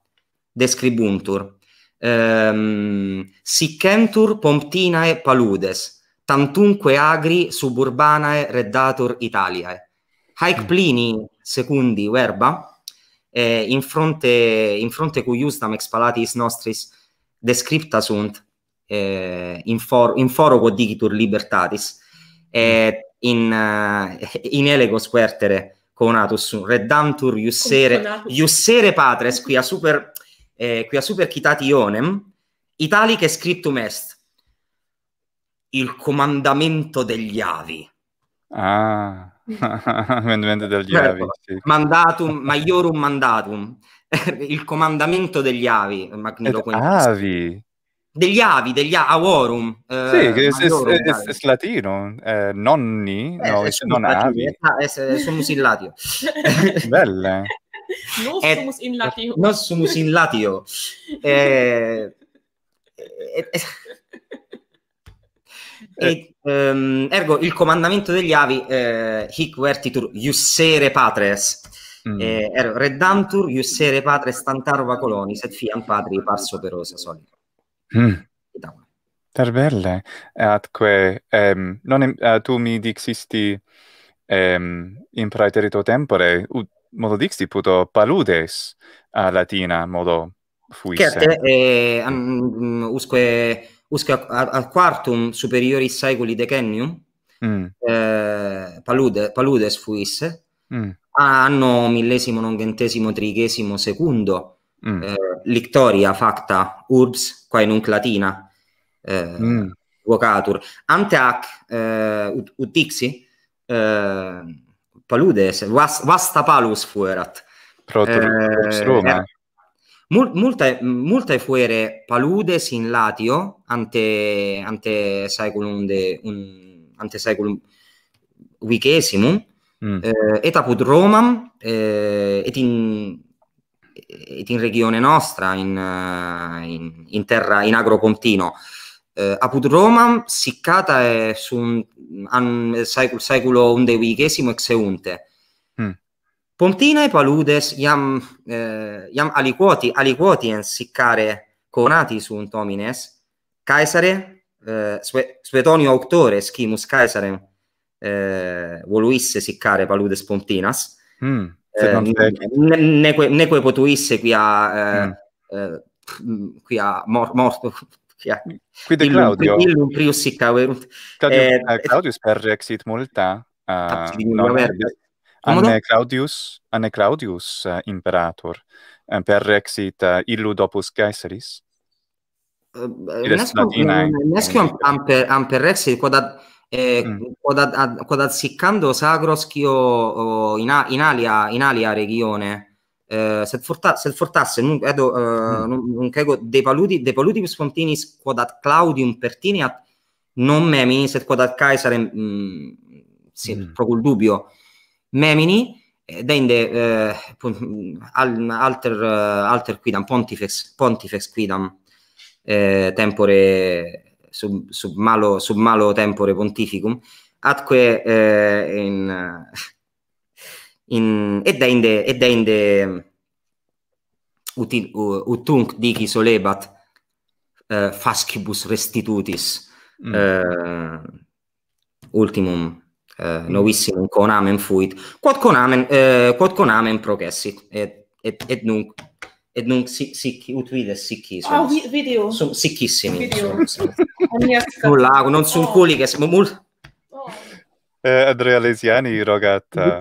describuntur, ehm, siccentur pomptinae paludes, tantunque agri suburbanae reddatur Italiae. Haec mm. plini secundi verba, eh, in, fronte, in fronte cui cuiustam ex palatis nostris descripta sunt, eh, in, for, in foro quod digitur libertatis, mm. eh, in, uh, in elego squertere Conatus reddantur iussere, iussere patres qui a super, eh, a super chitati ionem, italic scriptum est, il comandamento degli avi. Ah, comandamento degli avi. Sì. Mandatum, maiorum mandatum, il comandamento degli avi. Magniloquentis. Avi? degli avi, degli avorum. Eh, sì, che è, latino, eh, nonni, eh, no, eh, sono non avi. Sumus in latio. Belle. Non sumus eh, in latio. Non sumus in latio. E, eh, um, ehm, ergo, il comandamento degli avi, eh, hic vertitur, iussere patres, mm. eh, redantur, iussere patres, tantarva colonis, et fiam patri, parso perosa soli. Mm. Per belle, atque, ehm, non in, uh, eh, tu mi dixisti ehm, in praeterito tempore, ut, modo dixti puto paludes a Latina, modo fuisse. —Certe, eh, um, usque, usque a, a, quartum superiori saeguli decennium, mm. eh, palude, paludes fuisse, mm. a anno millesimo, non gentesimo, trigesimo, secundo, Mm. eh, lictoria facta urbs quae nunc latina eh, mm. vocatur ante hac eh, ut, utixi eh, paludes vas, vasta palus fuerat protur urbs eh, roma eh, multae multae fuere paludes in latio ante ante saeculum de un ante saeculum vicesimum mm. eh, et apud romam eh, et in et in regione nostra in in, in terra in agro pontino eh, apud romam siccata e su un an secolo, saeculo unde ex unte mm. pontina e paludes iam eh, iam aliquoti aliquoti en siccare conati su un tomines caesare eh, suetonio auctore schimus caesare eh, voluisse siccare paludes pontinas mm. Eh, neque neque potuisse qui a eh, mm. eh, qui a morto qui de Claudio il prius caver e Claudio perrexit exit multa ah, a uh, Anne Claudius Anne Claudius uh, imperator per exit uh, illu dopus Caesaris uh, nasco nasco am per am quod ad Eh, mm. Kodaziccando Sagroschio in, a, in, alia, in alia regione, eh, se, forta, se fortasse nun, edo, eh, mm. nun, nun de paluti, de paluti spontinis quodat Claudium pertiniat non memini, se quodat Caesare mh, mm, sì, mm. il dubbio memini, eh, dende eh, alter, eh, alter quidam, pontifex, pontifex quidam, eh, tempore sub, sub malo sub malo tempore pontificum atque eh, in in et deinde et deinde util utunc dici solebat eh, fascibus restitutis mm. eh, ultimum eh, mm. novissimum conamen fuit quod conamen eh, quod conamen progressit et et et nunc et non si si ut utilizza si chi sono oh, ah, video sono sicchissimi video sul lago non su un oh. culi che siamo molto eh Andrea Lesiani rogat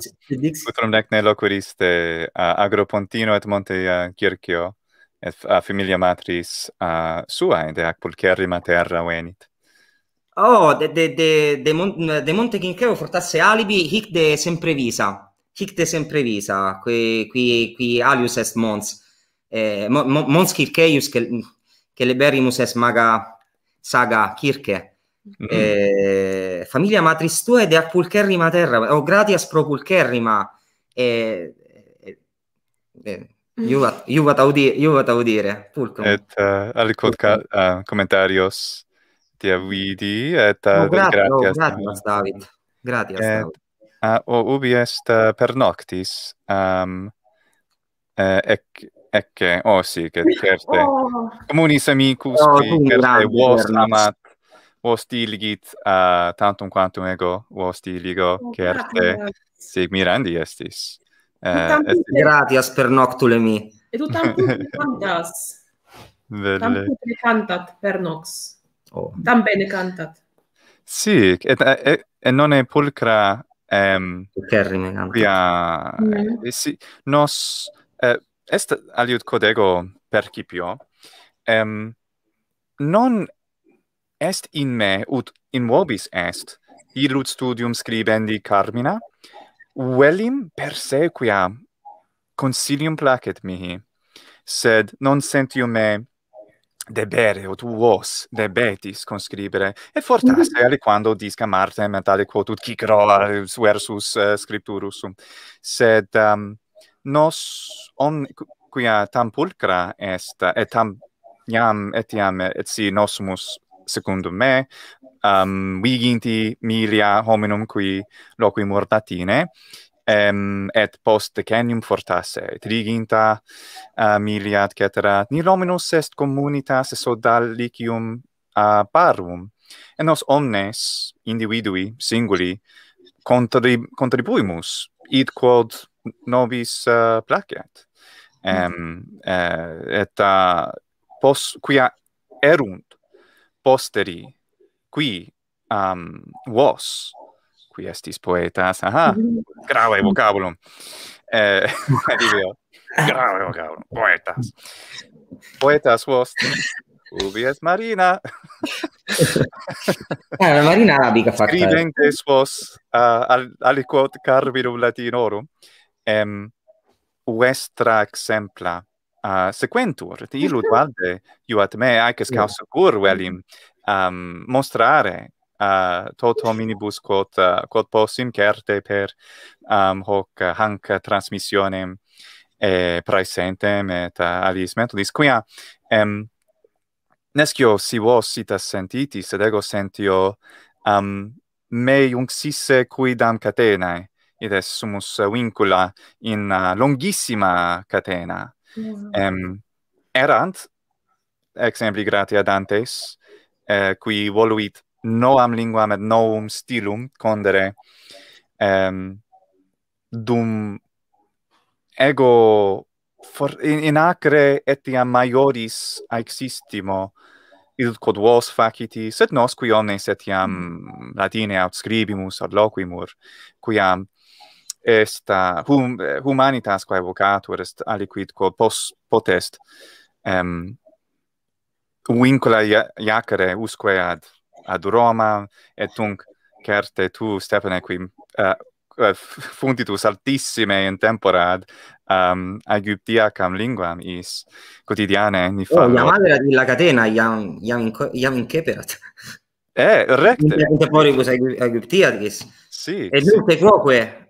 potrò nek locuriste a Agropontino et Monte Chierchio et a familia Matris a sua in de Apple Materra terra venit Oh de de de de Monte de Monte fortasse alibi hic de sempre visa hic de sempre visa qui qui qui Alius est Mons eh, mons kirkeius che che liberimus es maga saga kirke mm eh, familia matris tua ed ac pulcherrima terra o gratias pro pulcherrima e eh, eh, Iuva, iuva taudi, iuva taudire, pulcrum. Et uh, aliquot ca, uh, commentarios te avidi, et eh, oh, oh, gratias. No, eh. David. Gratias, et, David. Uh, o ubi est uh, per noctis, um, uh, ec, ecce, oh sì, che certe oh. comunis amicus oh, che certe vos amat vos diligit a uh, tantum quantum ego vos diligo oh, certe grande. mirandi estis eh, est gratias per noctule mi e tu tantum cantas tantum cantat per nox oh. tam bene cantat sì, et, et, et non è pulcra ehm um, mm. Eh, sì, nos eh, est aliud codego percipio em non est in me ut in vobis est illud studium scribendi carmina velim per se quia consilium placet mihi sed non sentio me debere ut vos debetis conscribere et fortasse mm -hmm. ali quando disca Marte mentale quotut qui versus uh, scripturus sed um, nos on quia tam pulcra est et tam iam etiam et si nosmus secundum me um viginti milia hominum qui loqui mortatine um, et post decennium fortasse et riginta uh, milia et cetera ni hominus est communitas et sodalicium a uh, parum et nos omnes individui singuli contrib contribuimus id quod novis uh, eh, placet mm. em um, eh, et uh, pos quia erunt posteri qui um vos qui estis poetas aha mm-hmm. grave vocabulum eh grave vocabulum poetas poetas vos ubi est marina eh, marina arabica fatta Scrivente vos uh, al aliquot carvirum latinorum em vestra exempla uh, sequentur et illo valde iu at me aequis causa cur velim um, mostrare uh, tot hominibus quod uh, quot possim certe per um, hoc uh, hanc transmissionem e praesentem et uh, alis mentulis, quia em, nescio si vos sitas sentitis, ed ego sentio um, me unxisse quidam catenae, id est sumus vincula in uh, longissima catena. Mm erant, exempli gratia Dantes, eh, qui voluit noam linguam et novum stilum condere ehm, dum ego for, in, in acre etiam maioris existimo id quod vos faciti, sed nos qui omnes etiam mm. latine aut scribimus ad loquimur, quiam est hum, humanitas quae vocatur est aliquid quod post potest um, vincula iacere usque ad, ad Roma, et tunc certe tu, Stefane, qui uh, funditus altissime in temporad um, aegyptiacam linguam is quotidiane ni fallo. Oh, la madre di la catena, iam, iam, in, iam in keperat. Eh, recte. In temporibus aegyptiacis. Sì. Et sì. quoque,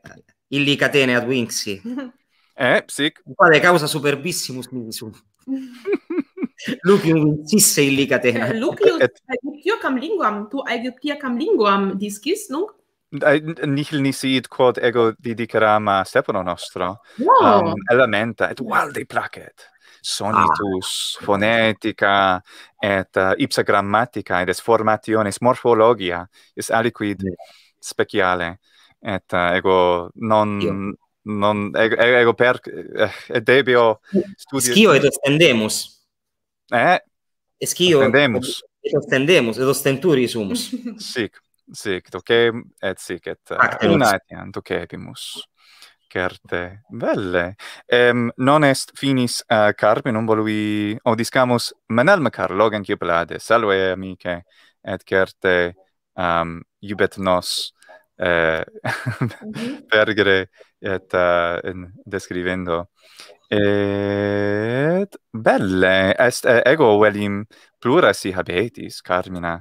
illi catene ad Winxy. Eh, sì. Quale causa superbissimus mihi sunt. Lucio insiste il licatene. Eh, io cam linguam, tu aegyptia cam linguam discis, nunc? Nihil nisi id quod ego didicaram a Stepano nostro. Um, elementa, et valde placet. Sonitus, ah. fonetica, et uh, ipsa grammatica, et es formationis morfologia, is aliquid speciale et ego non Io. non ego, ego per eh, et debio studio Schio et ostendemus eh Schio et ostendemus et ostendemus et ostenturi sumus sic sic ok et sic et unatia ah, uh, et ostendemus carte belle ehm um, non est finis uh, eh, carpe non volui o oh, discamus manel macar logan qui plade salve amiche et carte ehm um, iubet nos eh, pergere mhm. et uh, in descrivendo et belle est eh, ego velim plura si habetis carmina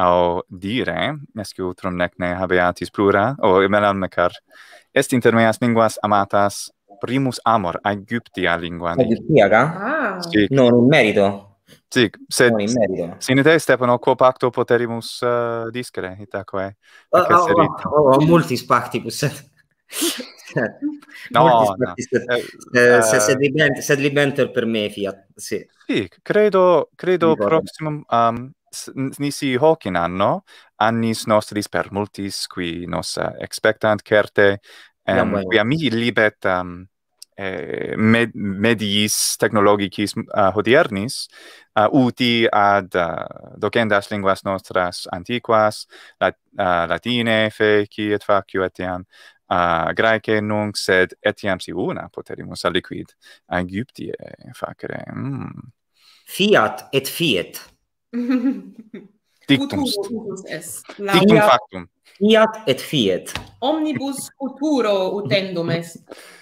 au dire mesque utrum nec ne habetis plura o oh, melam mecar est inter meas linguas amatas primus amor aegyptia lingua aegyptia ah. sì. no non merito Sic, sed, in te, Stefano, quo pacto poterimus uh, discere, itaque? Eh? Ah, ah, ho oh, oh, oh, oh, multis pactibus. no, multis no. Se eh, sed, uh, se sed, per me, fiat, sì. Sì, credo, credo Ricordo. um, nisi hoc in anno, annis nostris per multis, qui nos expectant certe, um, yeah, well. libet, um, Eh, med, medis technologicis uh, hodiernis uh, uti ad uh, docendas linguas nostras antiquas lat, uh, latine feci et facio etiam uh, graece nunc sed etiam si una poterimus aliquid aegyptie facere mm. fiat et fiat dictum dictum factum Fiat et fiat. Omnibus futuro utendum est.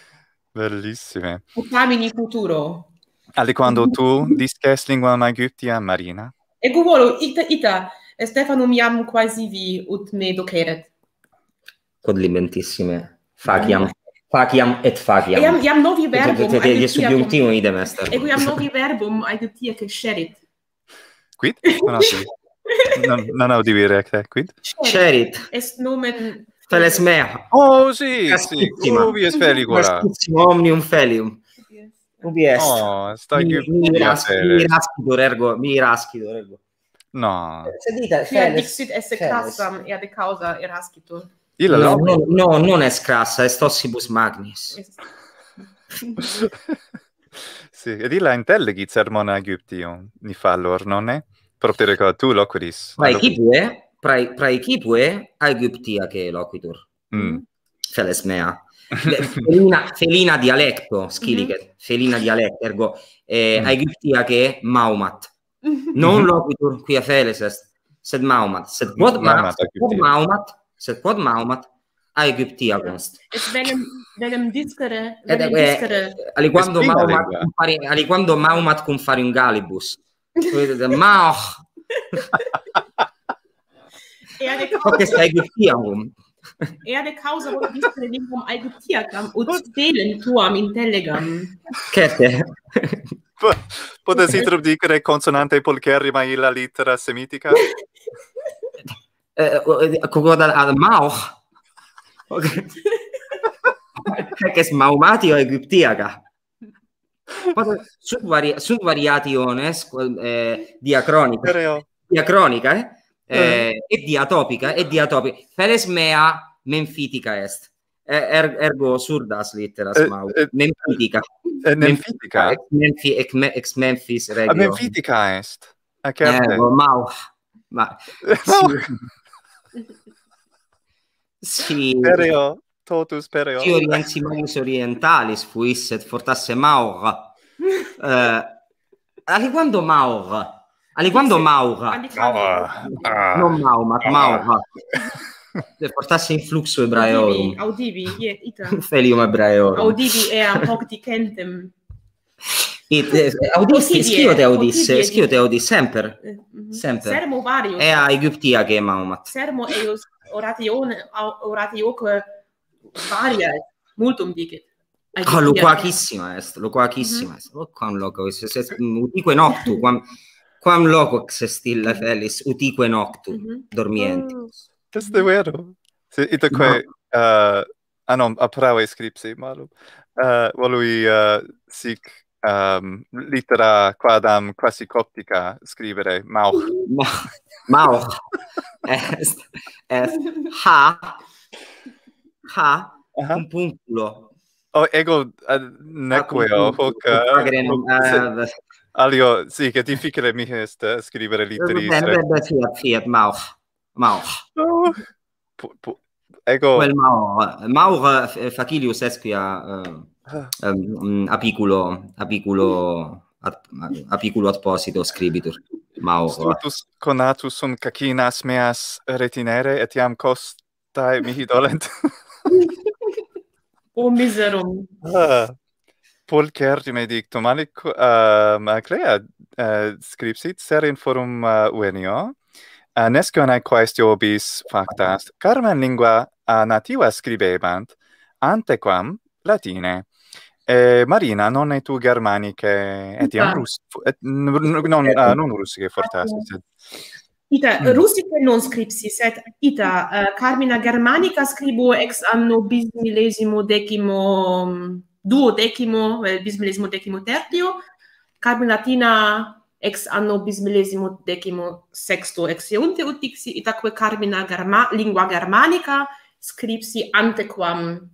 Bellissime. Examini futuro. Alle quando tu disques lingua magutia marina. E volo, ita, ita, Stefano miam quasi vi ut me doceret. Codlimentissime. Faciam, faciam et faciam. Iam, iam novi verbum. Te, te, te, te, te, te, te, te, te, te, te, te, te, te, sherit. te, te, te, Tales mea. Oh, sì, sì. Ubi es felicora. Omnium felium. Ubi est. Oh, sta che mi raschi, mi raschi d'orgo, mi raschi ergo. No. Se dite, se dixit esse crassam e ad causa eraschito. Il no, no, non è scrassa, è stossibus magnis. Sì, e dilla intellegit sermona Egyptium, ni fallor, non è? Proprio che tu lo curis. Ma chi eh? prae prae equipe aegyptia che loquitur mm. feles mea felina felina dialecto skiliket mm -hmm. felina dialecto ergo eh, mm. aegyptia che maumat non loquitur qui a feles est sed maumat sed quod maumat quod maumat sed quod maumat aegyptia const et venem venem discere venem discere eh, ali quando maumat compare ali quando maumat compare un galibus Vedete maoh Gott ist Ägyptiarum. Erde causa vobiscum aegyptiacam ut in tuam eh, eh, Che te? Potes introdicere consonante ma polcherrima la lettera semitica? Cogoda ad mauch. Ceces maumatio aegyptiaca. Sub, vari, sub variationes eh, diacronica. Diacronica, eh? eh, e eh. diatopica e diatopica feles mea menfitica est eh, er, ergo surdas litteras eh, mau eh, menfitica eh, eh menfitica ex, menfi, ex, ex menfis ah, regio A menfitica est ac erte ergo mau ma si perio totus perio si orienti maius orientalis fuisset fortasse maur eh, quando maur Aliquando sì, Maura. Aliquando. Ah, ah. non Mauma, ah, Maura. Se portasse in flusso ebraeorum. Audivi, audivi Felium ebraeorum. Audivi ea hocti kentem. It, eh, audissi, schio te audisse, schio te audisse, sempre. Eh, mm-hmm. Sempre. Sermo vario. Ea Egyptia che è Maumat. Sermo e oratione, oratioque eh, varia, eh, multum dicit. Ah, mm-hmm. Oh, loquacissima est, loquacissima est. Mm -hmm. Loquam loco, se, se, udique noctu, quam... quam loco se stilla felis utique noctu mm -hmm. dormienti oh. de vero se it eh, ah, a quite no. uh anom a parae scripti malo uh eh, volui uh sic um litera quadam quasi coptica scrivere mauch. Mauch, est, est, ha ha uh -huh. un o oh, ego uh, nequeo hoc uh, Alio, sì, che difficile mi è scrivere litteri. Non è vero che fiat mauch. Mauch. Oh, Ego... Quel mauch, facilius esquia ah. eh, ehm, mm, apiculo, apiculo, apiculo apposito scribitur. Mauch. Stutus conatus sunt cacinas meas retinere, et iam costae mihi dolent. oh, miserum. Ah. Polker di medicto malic uh, ehm, Maclea uh, eh, scriptit ser in forum uh, Uenio Anesco eh, quaestio bis factas Carmen lingua uh, nativa scribebant antequam latine e Marina non et tu germanike et in rus non uh, non russi fortasse, fortas sed. Ita mm. russi non scripsis, et ita uh, Carmina germanica scribo ex anno bis millesimo decimo mm, Duodecimo, eh, bismilesimo vel bismillesimo decimo tertio carmen latina ex anno bismillesimo decimo sexto ex unte ut dixi carmina germa lingua germanica scripsi antequam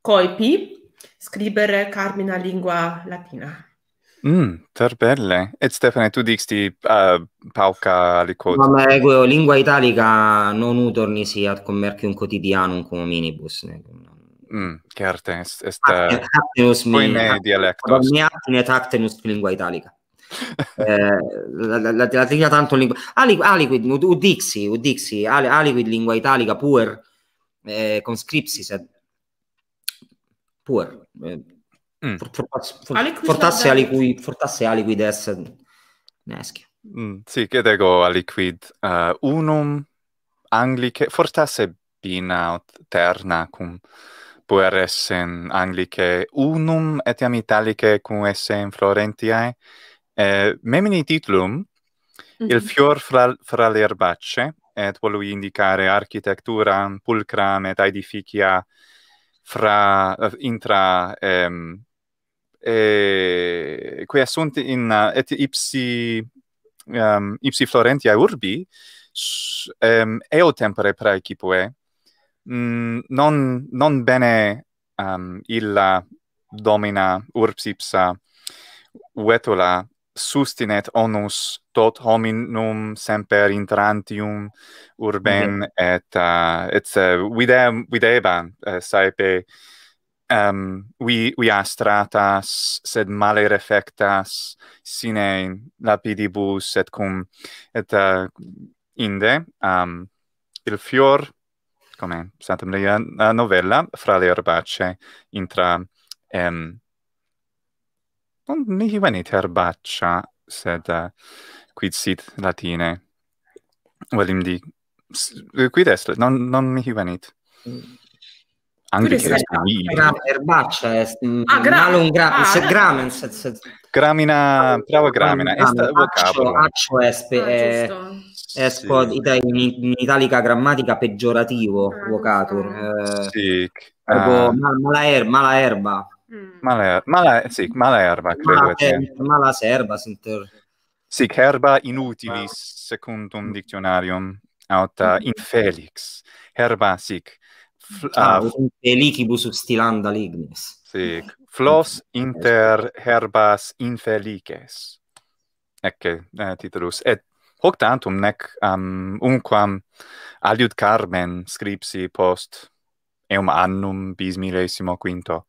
coepi scribere carmina lingua latina Mm, ter belle. Et Stefane tu dixti uh, pauca aliquot. quote. Ma ego lingua italica non utornisi ad commercium quotidianum quotidiano un cominibus. Ne, no. Mm, certe, est, ah, est eh, actinus mi ne dialectos. Non mi atin et actinus lingua italica. eh, la tecnica tanto lingua... Aliquid, dixi udixi, udixi, aliquid lingua italica, puer, eh, conscripsi, sed... Puer. Eh, mm. fortasse aliqui, fortasse aliquid es nesci. Mm, sì, che dego aliquid uh, unum anglice, fortasse bina terna cum puer in anglice unum etiam italice cum esse in florentiae eh, memini titulum mm -hmm. il mhm. fior fra, fra le erbacce et volui indicare architectura pulcram et edificia fra intra ehm e quei assunti in et ipsi um, ipsi florentiae urbi ehm eo tempore praecipue, mm, non non bene um, illa domina urpsipsa vetula sustinet onus tot hominum semper intrantium urben mm -hmm. et uh, et uh, videa videba uh, saepe um we we are stratas sed male refectas sine lapidibus et cum et uh, inde um il fior come Santa Maria la novella fra le erbacce intra ehm non mi viene te erbaccia sed uh, quid sit latine well di... quid est non non mi viene anche che la erbaccia est ah, gra non gra ah, gramen gramina bravo gramina est vocabolo accio, accio est ah, eh, Escort sì. in, in italica grammatica peggiorativo ah, vocator. Eh, sì. Ah. Mala er, mala erba. Mm. Mala, er-, mala sì, mala erba, credo. Mala, er, mala serba, sinter. Sì, herba inutilis wow. secundum mm. dictionarium aut uh, mm. infelix. Herba sic. Fl, ah, ah, infelicibus stilanda lignis. Sì, flos inter herbas infelices. Ecce, eh, titulus. Et hoc tantum nec um, unquam aliud carmen scripsi post eum annum bis milesimo quinto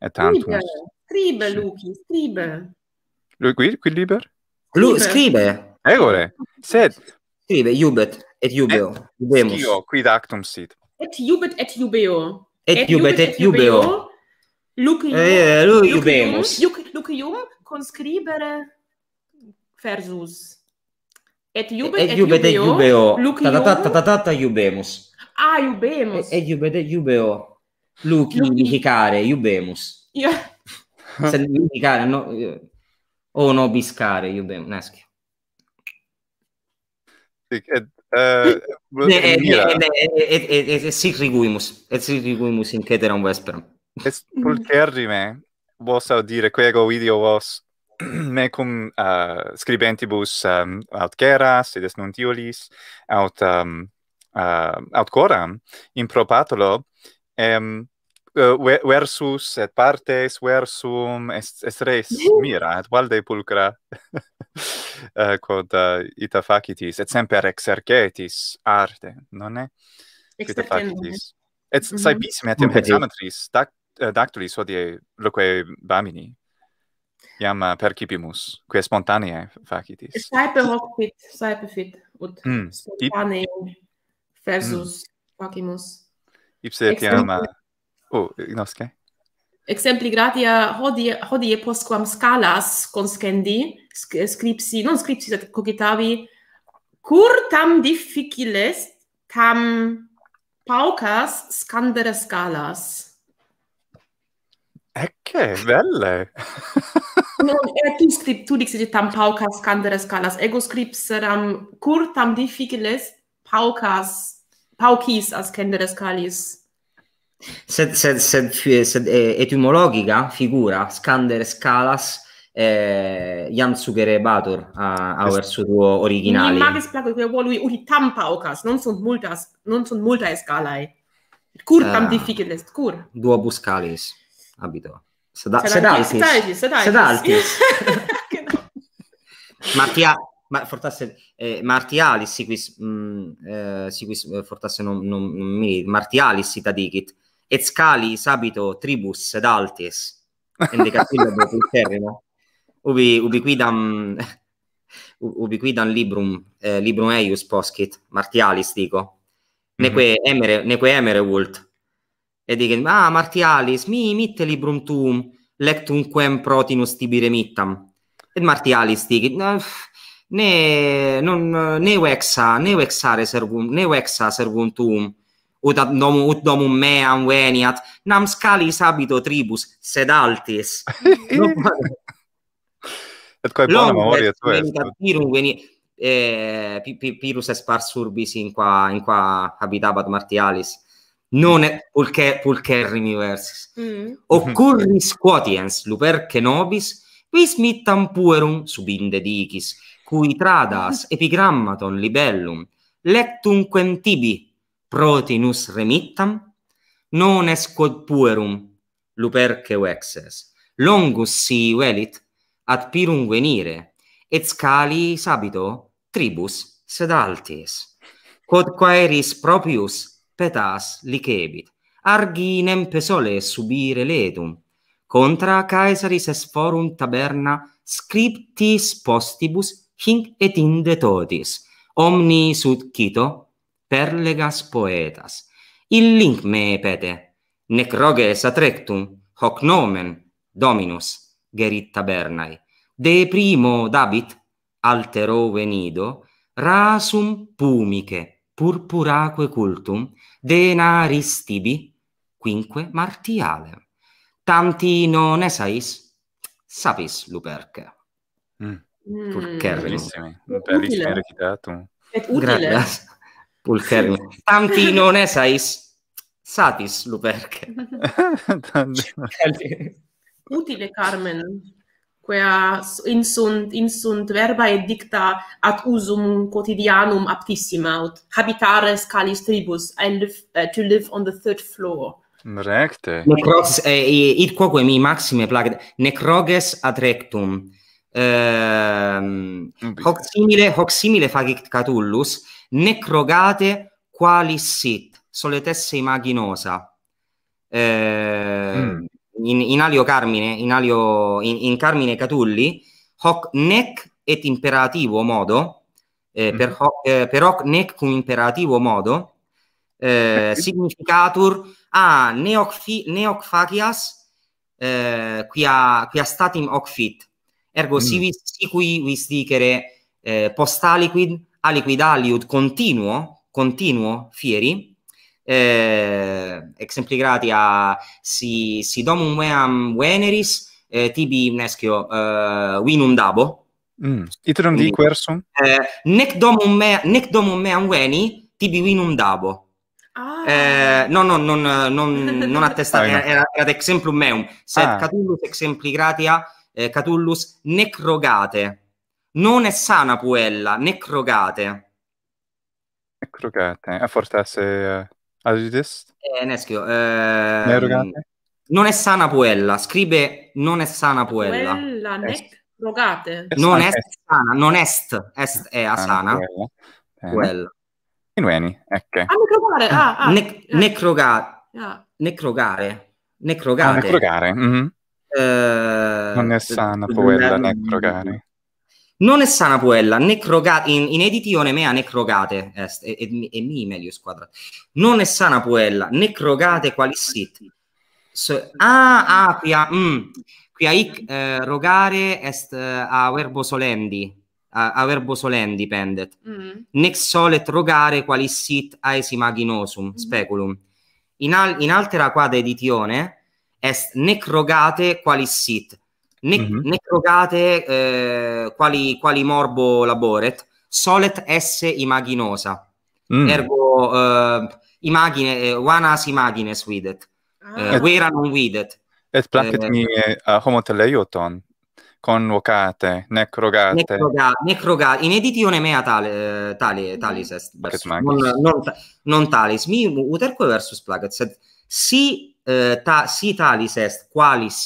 et tantum Liber. scribe Luci, scribe Lui, qui, qui liber? Lu, scribe Egole, sed Scribe, iubet, et iubeo et Scio, quid actum sit Et iubet, et iubeo Et iubet, et iubeo Lucium, eh, lucium, lucium, conscribere versus et iube et iube de iubeo ta ta ta ta ta ta iubemus ah, iubemus et, et iube de iubeo luci indicare iubemus io se indicare no eh, o oh, no biscare iubemus nasci sic et uh, et, et, et, et, et, et sic riguimus et sic riguimus in ceteram vesperam est pulcherrime vos audire quego video vos me cum uh, scribentibus um, aut geras, id est nunt iulis, aut, um, uh, aut coram, in pro patulo, uh, versus, et partes, versum, est, est res, mira, et valde pulcra, uh, quod uh, ita facitis, et semper exercetis arte, non e? Ita facitis. Eh. Et mm -hmm. saibisime, et in pensamentris, eh, dactulis odie loque bamini, Iam uh, percipimus, quae spontanea facitis. Saepe hoc fit, saepe fit, ut mm. versus mm. facimus. Ipse etiam, uh, eh, oh, ignosce. Eh, Exempli gratia, hodie, hodie posquam scalas conscendi, scripsi, non scripsi, sed cogitavi, cur tam difficiles, tam paucas scandere scalas. Ecce, velle! Ecce, velle! Non è tu scrip, tu dici che tam paucas candere scalas, ego scripseram, seram cur tam difficiles paucas, paucis as candere scalis. Sed, sed, sed, sed, sed eh, etymologica figura, scander scalas, eh, iam Sugerebator a, a ver su tuo originali. Mi immagis placo di volui uri tam paucas, non sunt multas, non sunt multa scalai. Cur tam uh, ah. difficiles, cur. Duobus scalis, abito. Seda- Sedaltis. Sedaltis. Sedaltis. Martia, ma fortasse, eh, Martialis, siquis, mh, mm, eh, siquis, eh, fortasse non, non, non mi, Martialis sita dicit, scali sabito tribus sedaltis, endecatillabo pulcherrimo, ubi, ubi quidam, ubi quidam librum, eh, librum eius poscit, Martialis dico, neque mhm. emere, neque emere vult, et dicen, ah, Martialis, mi mitte librum tuum, lectum quem protinus tibi remittam. Et Martialis dicit, ne, non, ne vexa, ne vexare servum, ne vexa servum tuum, ut, ad nom, ut domum meam veniat, nam scalis habito tribus, sed altis. et quae bonum aurea tu est. Pirum veni, eh, pirus est pars in qua, in qua habitabat Martialis non è pulcher, pulcher universis. Mm. Occurris quotiens luper nobis, quis puerum, tampuerum subinde dicis, cui tradas epigrammaton libellum, lectum quentibi protinus remittam, non est quod puerum luperceu vexes, Longus si velit ad pirum venire, et scali sabito tribus sed altis. Quod quaeris propius petas licebit, arginem pesole subire letum. Contra Caesaris esforum taberna scriptis postibus hinc et inde totis, omni sud cito per legas poetas. Il link me pete, nec roges atrectum hoc nomen dominus gerit tabernae. De primo dabit, altero venido, rasum pumice, purpuraque cultum denaris tibi quinque martiale tanti non esais sapis luperque perché mm. mm. per rispondere che dato grazie tanti non esais sapis luperque utile carmen quia insunt insunt verba et dicta ad usum quotidianum aptissima ut habitare scalis tribus i live uh, to live on the third floor recte necros eh, id quoque mi maxime plaget, necroges ad rectum ehm hoc simile hoc simile facit catullus necrogate qualis sit soletesse imaginosa ehm mm. in, in alio Carmine, in, alio, in, in Carmine Catulli, hoc nec et imperativo modo, eh, mhm. per, hoc, eh, per hoc nec cum imperativo modo, eh, significatur a ah, neoc, fi, neoc facias eh, quia, quia statim hoc fit, ergo mm. si si qui vis dicere eh, post aliquid, aliquid aliud continuo, continuo fieri, eh, a si, si domum meam veneris eh, tibi nescio eh, vinum dabo mm. itron di quersum eh, nec, domum mea, nec domum meam veni tibi vinum dabo Ah. Eh, no, no, non, non, non attestare, ah, no. era, era exemplum meum, sed ah. catullus exempligratia eh, catullus necrogate, non è sana puella, necrogate. Necrogate, a eh, forse se... Eh, Altri test? Eh, Neschio. Eh, non è sana Puella. Scrive non è sana Puella. Puella, nec- Non è ah, sana, non est, est è asana. Puella. Inueni, ecco. Ah, necrogare. Ah, ah. Ne- necroga- ah. Necrogare. Ah, necrogare. Ah, necrogare. Mm-hmm. Eh, non è sana Puella, necrogare. Non è sana puella, né crocate, in, in editione mea né crogate, est, e, e, e mi meglio squadra. Non è sana puella, né crogate quali sit. So, ah, ah, qui a, mm, qui a hic eh, rogare est eh, a verbo solendi, a, a verbo solendi pendet. Mm. Nec solet rogare quali sit aesi maginosum, mm. speculum. In, al, in altera quad editione est nec rogate quali sit ne, mm-hmm. ne eh, quali, quali morbo laboret solet esse imaginosa mm. ergo eh, imagine eh, vanas imagines videt ah. eh, vera non videt et placet eh, mi eh, homo teleioton convocate, necrogate. Necrogate, necrogate. In editione mea tale, eh, tale, mm. talis est. Non, non, non, talis. Mi uterque versus placet, sed si, eh, ta, si talis est qualis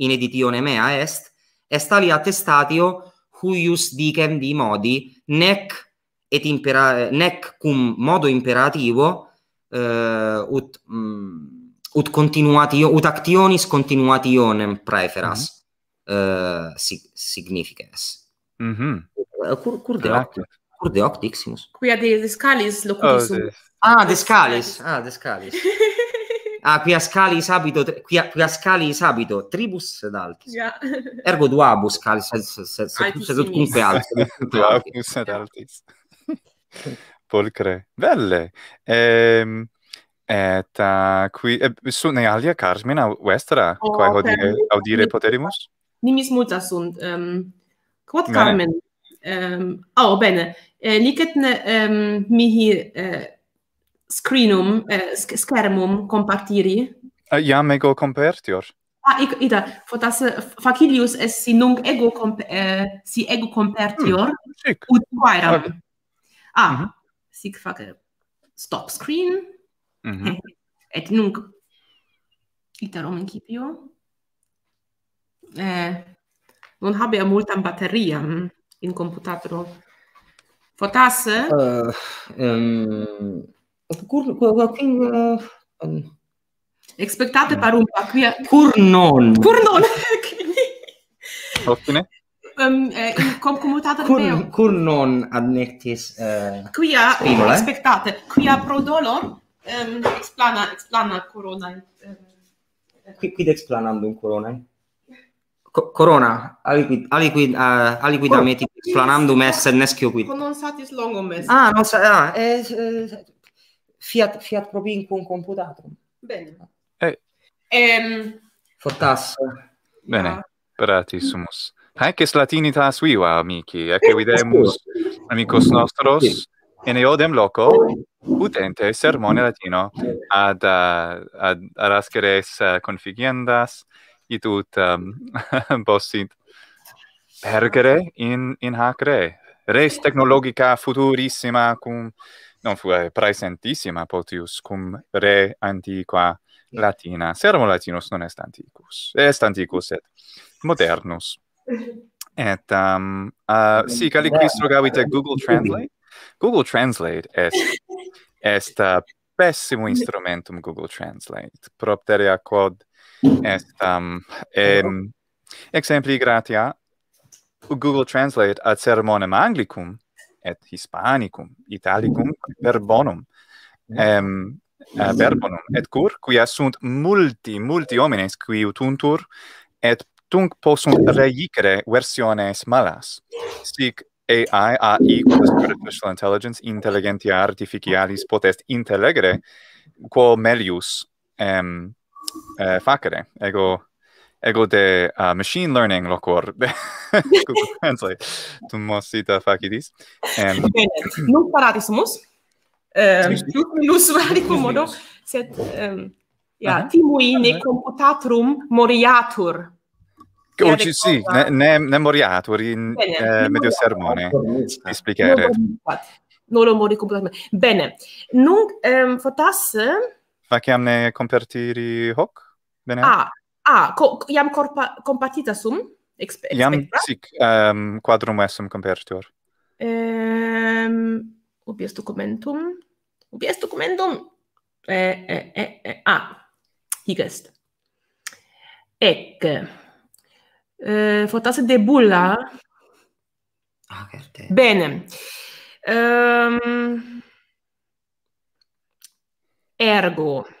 in editione mea est, est alia testatio huius dicem di modi nec et impera nec cum modo imperativo uh, ut mm, ut continuati ut actionis continuationem praeferas mm -hmm. Eh, uh, significas mm eh, cur cur de octis cur de octis quia de scalis locutus oh, de... ah de scalis ah de scalis a ah, qui a scali sabito qui a, qui a scali sabito tribus ed yeah. ergo duabus scali se se se se se tutto un duabus ed polcre belle ehm et uh, qui e, su ne alia carmina vestra oh, qua ho dire au dire poterimus nimis multa sunt um, quod carmen ehm um, oh bene eh, licet um, ehm, mihi eh, screenum eh, schermum compartiri uh, iam ego compartior ah, ic, ita fotasse facilius est si nunc ego comp, eh, si ego compartior hmm, ut quaera ah mm -hmm. sic fac stop screen mm -hmm. et nunc ita rom incipio eh non habea multam batteriam in computatoro fotasse uh, um... Eh, Kur, kur, kur, Expectate mm. parum quia cur non. Cur non. Ottine. Ehm eh, com comutata meo. Cur non ad eh, quia scrivole. expectate quia pro dolor ehm um, explana explana corona. Eh. Qui quid explanandum corona. Coronae, corona aliquid aliquid uh, aliquid oh. ameti explanandum esse nescio quid. non satis longum esse. Ah, non sa ah, eh, eh, fiat fiat probin computatum. Bene. Eh. Ehm fortasse. Bene. Ah. Pratissimus. sumus. che latini tas viva amici, e videmus amicos nostros in eodem loco utente sermone latino ad ad arasceres configiendas et ut um, possint pergere in in hacre res technologica futurissima cum non fue praesentissima potius cum re antiqua latina servo Latinus non est antiquus est antiquus et modernus et um uh, si cali quis a google translate google translate est est a uh, pessimo instrumentum google translate propteria quod est um em, exempli gratia google translate ad sermonem anglicum et hispanicum italicum verbonum ehm um, uh, verbonum et cur qui sunt multi multi homines qui utuntur et tunc possunt reicere versiones malas sic AI AI quos artificial intelligence intelligentia artificialis potest intellegere quo melius ehm um, uh, facere ego ego de uh, machine learning locor Google Translate tu mos ita facidis and non parati smus eh tu nus vari comodo set ehm ja timui ne computatrum moriatur Oh, ci, sì, ne, ne, ne moriatur in eh, medio sermone, ti spiegare. Non lo mori completamente. Bene, nun, ehm, fotasse... Faciam ne compartiri hoc? Bene. Ah, Ah, co, iam corpa, compatita sum? Expe, iam, sic, um, quadrum esum compertior. Um, ubi est documentum? Ubi est documentum? Eh, eh, eh, eh. Ah, hic est. Ec, eh, fotase de bulla. Ah, verte. Bene. Um, ergo. Ergo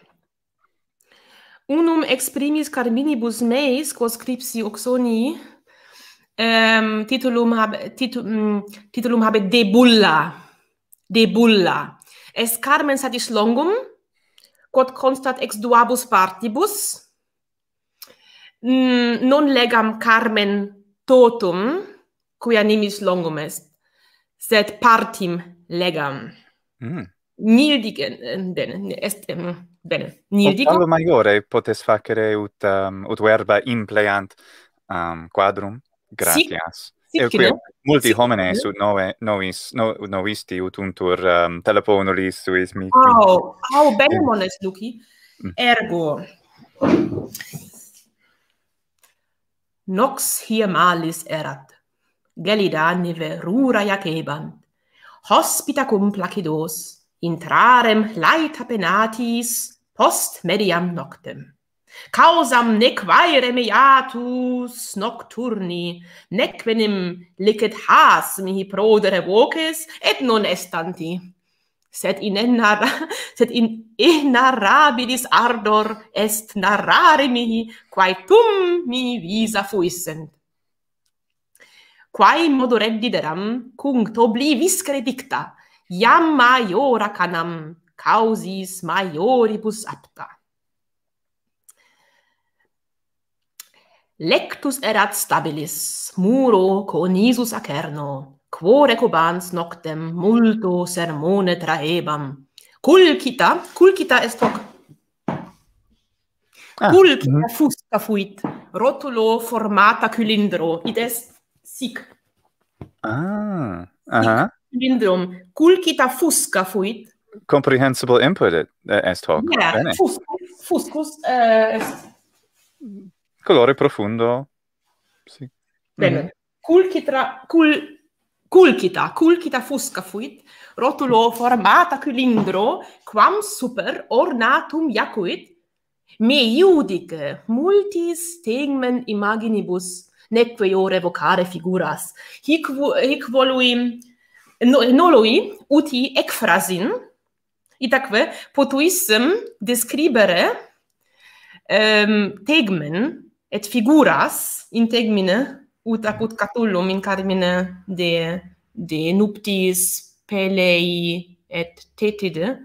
unum ex primis carminibus meis quos scripsi oxoni ehm titulum habe mm, titulum, titulum habet de bulla de bulla es carmen satis longum quod constat ex duabus partibus mm, non legam carmen totum quia nimis longum est sed partim legam mm. Neil Dickens, eh, bene, est, um, bene, Neil Dickens. Quando maggiore potes facere ut, um, ut verba impleant um, quadrum? Gratias. Sì. Sì, e qui no? molti sì, sì. novis, no, novisti ut untur um, ehm, telefonulis suis mi. Oh, how bene mones, Luki. Mm. Ergo, nox hier malis erat, gelida nive rura jacebant, hospita cum placidos, intrarem laeta penatis post mediam noctem causam nec vaire nocturni nec venim licet has mihi prodere voces et non estanti sed in narra sed in inarrabilis ardor est narrare mihi quae tum mi visa fuissent quae modo reddideram cung to oblivis credicta Iam maiora canam causis maioribus apta. Lectus erat stabilis, muro conisus acerno, quo recubans noctem multo sermone traebam. Culcita, culcita est hoc. Ah, culcita mm. fusca fuit, rotulo formata cylindro, id est sic. Ah, aha. Uh -huh syndrome. Culcita fusca fuit. Comprehensible input it, uh, eh, eh, est hoc. Yeah, fuscus, fuscus uh, eh, est... Colore profundo. Sì. Bene. Mm-hmm. Culcita, cul, culcita, fusca fuit, rotulo formata cilindro, quam super ornatum jacuit, me iudic multis tegmen imaginibus, neque iore vocare figuras, hic, hic voluim, no, ut uti ekfrasin itaque potuissem describere ehm tegmen et figuras in tegmine ut apud catullum in carmine de de nuptis pelei et tetide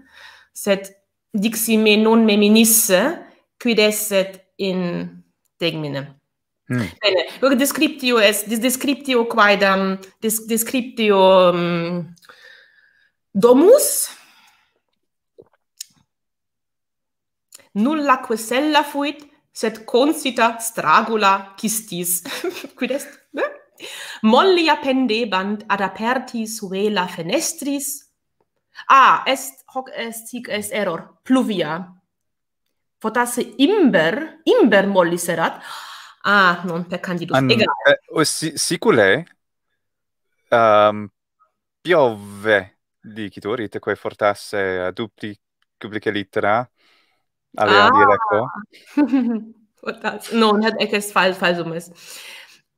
sed diximi non meminisse quid esset in tegmine Hmm. Mm. Bene, ur descriptio est, dis descriptio quaedam, mm, dis descriptio um, domus, nulla quesella fuit, sed consita stragula cistis. Quid est? Ne? Mollia pendebant ad apertis vela fenestris. Ah, est, hoc est, hic est error, pluvia. Potasse imber, imber mollis serat, Ah, non per candidus. An, Eh, si, sicule, um, piove dicitur, ite quae fortasse a dupli cubliche litera, eh? alea ah. dialecto. fortasse. No, non è che è falso, ma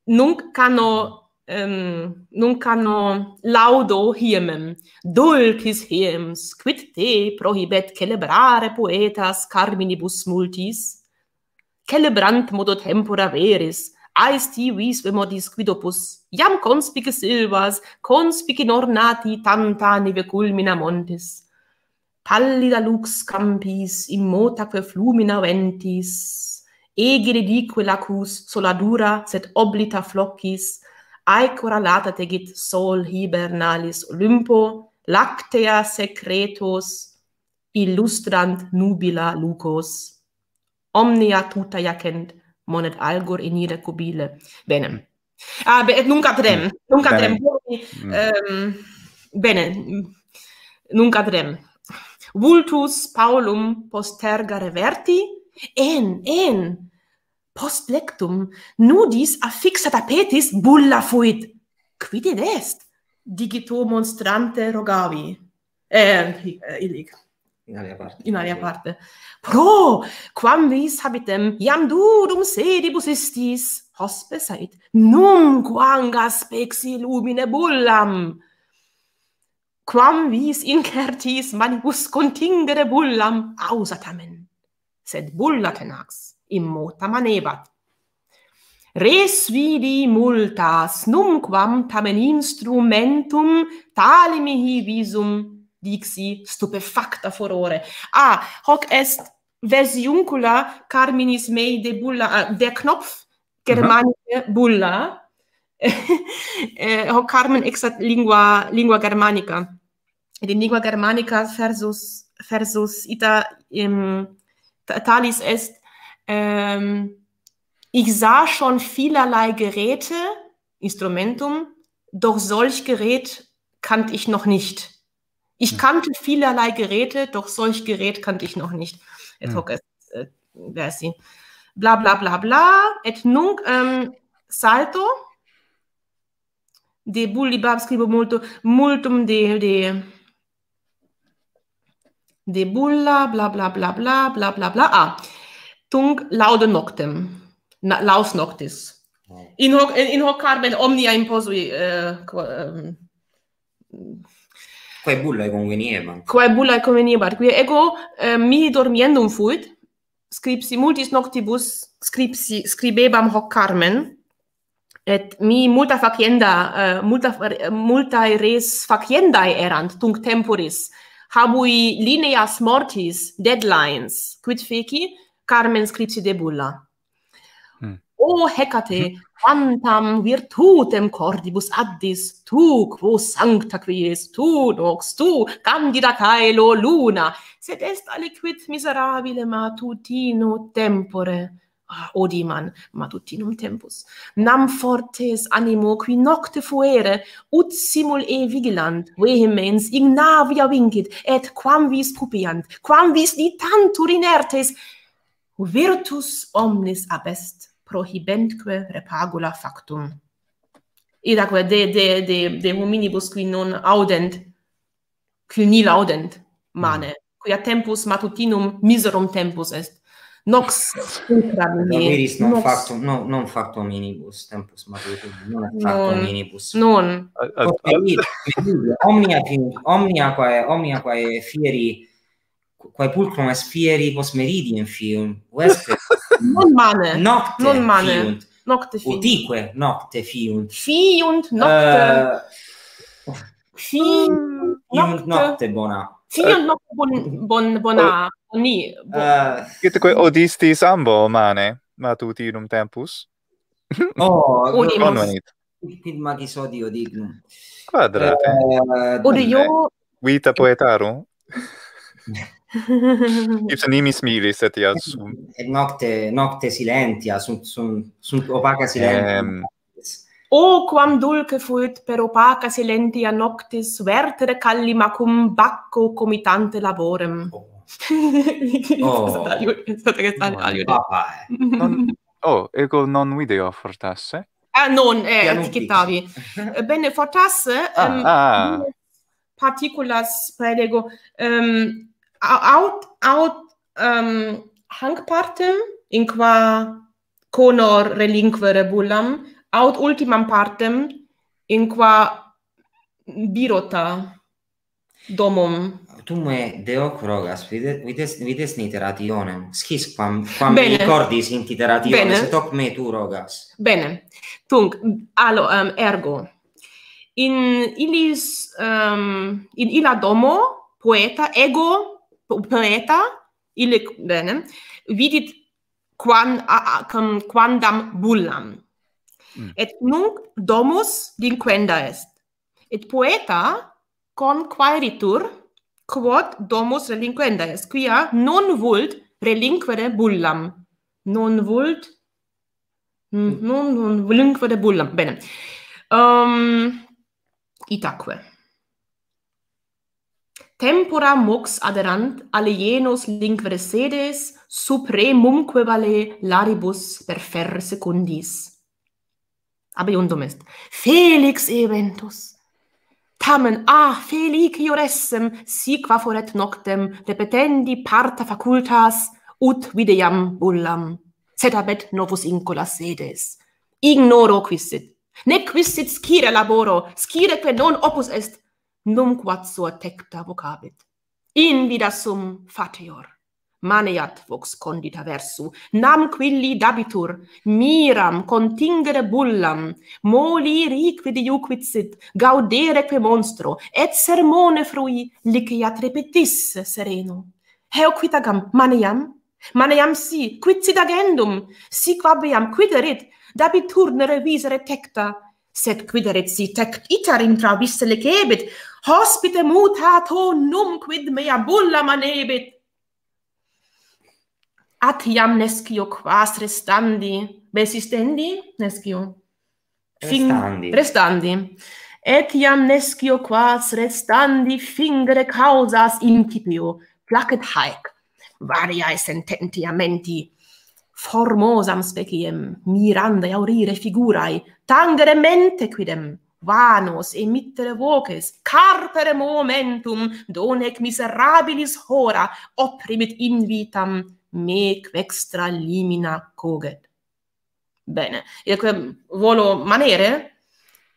Nunc cano... um, ehm, nun laudo hiemem dulcis hiems quid te prohibet celebrare poetas carminibus multis celebrant modo tempora veris, aes ti vis vemodis quidopus, iam conspice silvas, conspice ornati tanta neve culmina montis. Pallida lux campis, immota que flumina ventis, egeri dique lacus, sola dura, sed oblita floccis, aecora lata tegit sol hibernalis olympo, lactea secretos, illustrant nubila lucos omnia tuta jacent monet algor in ire cubile Bene. ah be, et nunc adrem mm. nunc adrem mm. Ehm, bene nunc adrem vultus paulum posterga reverti en en post lectum nudis a fixa tapetis bulla fuit quid est digito monstrante rogavi eh, eh illic in alia parte. In alia parte. Pro, quam vis habitem, iam durum sedibus istis, hospes ait, num quangas pexi lumine bullam. Quam vis incertis manibus contingere bullam ausatamen, sed bulla tenax immota manebat. Res vidi multas, numquam tamen instrumentum tali mihi visum die Dixi, stupefacta furore. Ah, hoc est versiuncula carminis mei de bulla, der Knopf germanische bulla, äh, hoc carmen exat lingua, lingua germanica. In lingua germanica versus, versus ita, im, talis est, ähm, ich sah schon vielerlei Geräte, Instrumentum, doch solch Gerät kannte ich noch nicht. Ich hm. kannte vielerlei Geräte, doch solch Gerät kannte ich noch nicht. Ad hm. hoc äh, wer ist sie? Bla bla bla bla. Et nunc ähm, salto de bulli bab scribo molto, multum de, de, de bulla bla bla bla bla bla bla bla. Ah, tunc laude noctem, na, laus noctis. In hoc, in, in hoc carmen omnia imposui, äh, ähm, Quae bulla e conveniebat. Quae bulla e conveniebat. Quia ego eh, mi dormiendum fuit, scripsi multis noctibus, scripsi, scribebam hoc carmen, et mi multa facienda, eh, multa, multa res faciendae erant, tunc temporis, habui lineas mortis, deadlines, quid feci, carmen scripsi de bulla. O Hecate, quantam virtutem cordibus addis, tu, quo sancta qui es, tu, nox, tu, candida caelo luna, sed est aliquid miserabile matutino tempore, ah, odiman matutinum tempus, nam fortes animo qui nocte fuere, ut simul e vigilant, vehemens ignavia vincit, et quam vis pupiant, quam vis di tantur inertes, virtus omnis abest, prohibentque repagula factum. Idaque de, de, de, de hominibus qui non audent, qui nil audent mane, quia tempus matutinum miserum tempus est, Nox ultra mihi. non nox... factum, no, non factum minibus, tempus matutum, non factum non, minibus. Non. Uh, uh, omnia, quae, omnia quae fieri, quae pulchrum est fieri pos meridien fium, vesper. non mane. Nocte non mane. fiunt. Nocte fiunt. Utique nocte fiunt. Fiunt nocte. Uh, eh, fiunt fiunt nocte. nocte bona. Fiunt eh, nocte bon, bon, bona. Uh, oh. Ni. Bon. Uh, eh. Itque odistis ambo mane matutinum tempus. oh, unimus. Unimus. Quid magis odio dignum. Quadrate. Uh, Odio... Vita poetarum. Ipsa nimi smiri se ti sum. Et nocte nocte silentia sunt sunt opaca silentia. Um... O oh, quam dulce fuit per opaca silentia noctis vertere calli macum bacco comitante laborem. Oh, ego non video fortasse? Ah, non, eh, non ticitavi. Bene, fortasse, ah, um, ah. particulas, prelego, um, aut aut ähm um, hank partem in qua conor relinquere bullam aut ultimam partem in qua birota domum tu me deo crogas vides vides niterationem, iteratione schis quam quam mi ricordi sin iteratione se toc me tu rogas bene tung allo um, ergo in illis um, in illa domo poeta ego poeta il bene vidit quam a, a, quandam bullam mm. et nunc domus din quenda est et poeta con quod domus relinquenda est quia non vult relinquere bullam non vult mm. non non relinquere bullam bene um, itaque tempora mox aderant alienos linguae sedes supremum vale laribus per fer secundis. Abiundum est. Felix eventus! Tamen, ah, felic iuressem, si qua foret noctem, repetendi parta facultas, ut videam bullam, sed abet novus incolas sedes. Ignoro quisit, ne quisit scire laboro, scire que non opus est, num quat sua tecta vocabit. In vida sum fatior, maniat vox condita versu, nam quilli dabitur, miram contingere bullam, moli riquid iuquitsit, gaudere que monstro, et sermone frui, liciat repetisse sereno. Heo quitagam maniam, Maneam si, quid sit agendum? Si quabiam quiderit, dabitur Dabit visere tecta. Sed quid erit si tect itar intra visse lecebit? hospite mutato, ho num quid mea bulla manebit at iam nescio quas restandi besistendi nescio fing restandi, restandi. et iam nescio quas restandi fingere causas incipio placet haec variae sententia menti formosam speciem mirande aurire figurae tangere mente quidem vanos e mittere voces carpere momentum donec miserabilis hora opprimit invitam, me quextra limina coget bene eque um, volo manere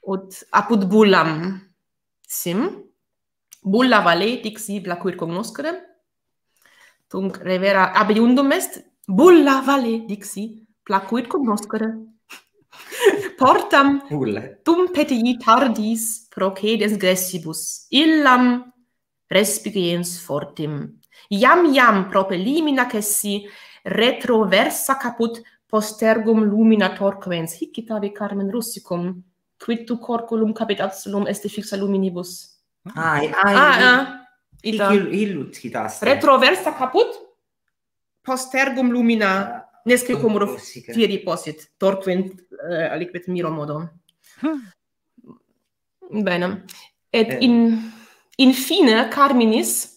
ut apud bullam sim bulla valet ixibla quid cognoscere tunc revera abiundum est bulla valet dixi placuit cognoscere portam Ule. tum petii tardis procedens gressibus, illam respigiens fortim. Jam, jam, prope limina cessi, retroversa caput postergum lumina torquens. Hic itavi carmen russicum, quid tu corculum capit absolum este fixa luminibus. Ai, ai, ah, ah, ah. Retroversa caput postergum lumina ah. Nesque como ro fieri posit torquent uh, aliquid miro modo. Bene. Et in in fine Carminis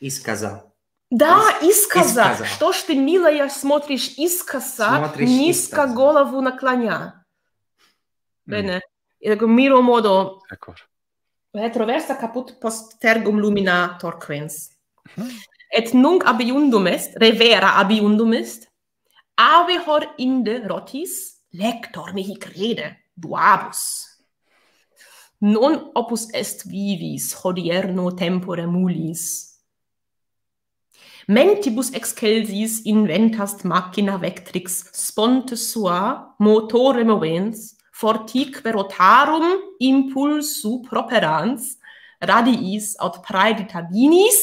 is casa. Da is casa. Sto ste mila ja smotris is casa, golovu golavu naklanja. Bene. Mm. Ego miro modo. Dakor. Retroversa caput post tergum lumina torquens. Et nunc abiundum est, revera abiundum est, ave hor inde rotis lector mihi crede duabus non opus est vivis hodierno tempore mulis mentibus excelsis inventast machina vectrix sponte sua motore movens fortique rotarum impulsu properans radiis aut praedita vinis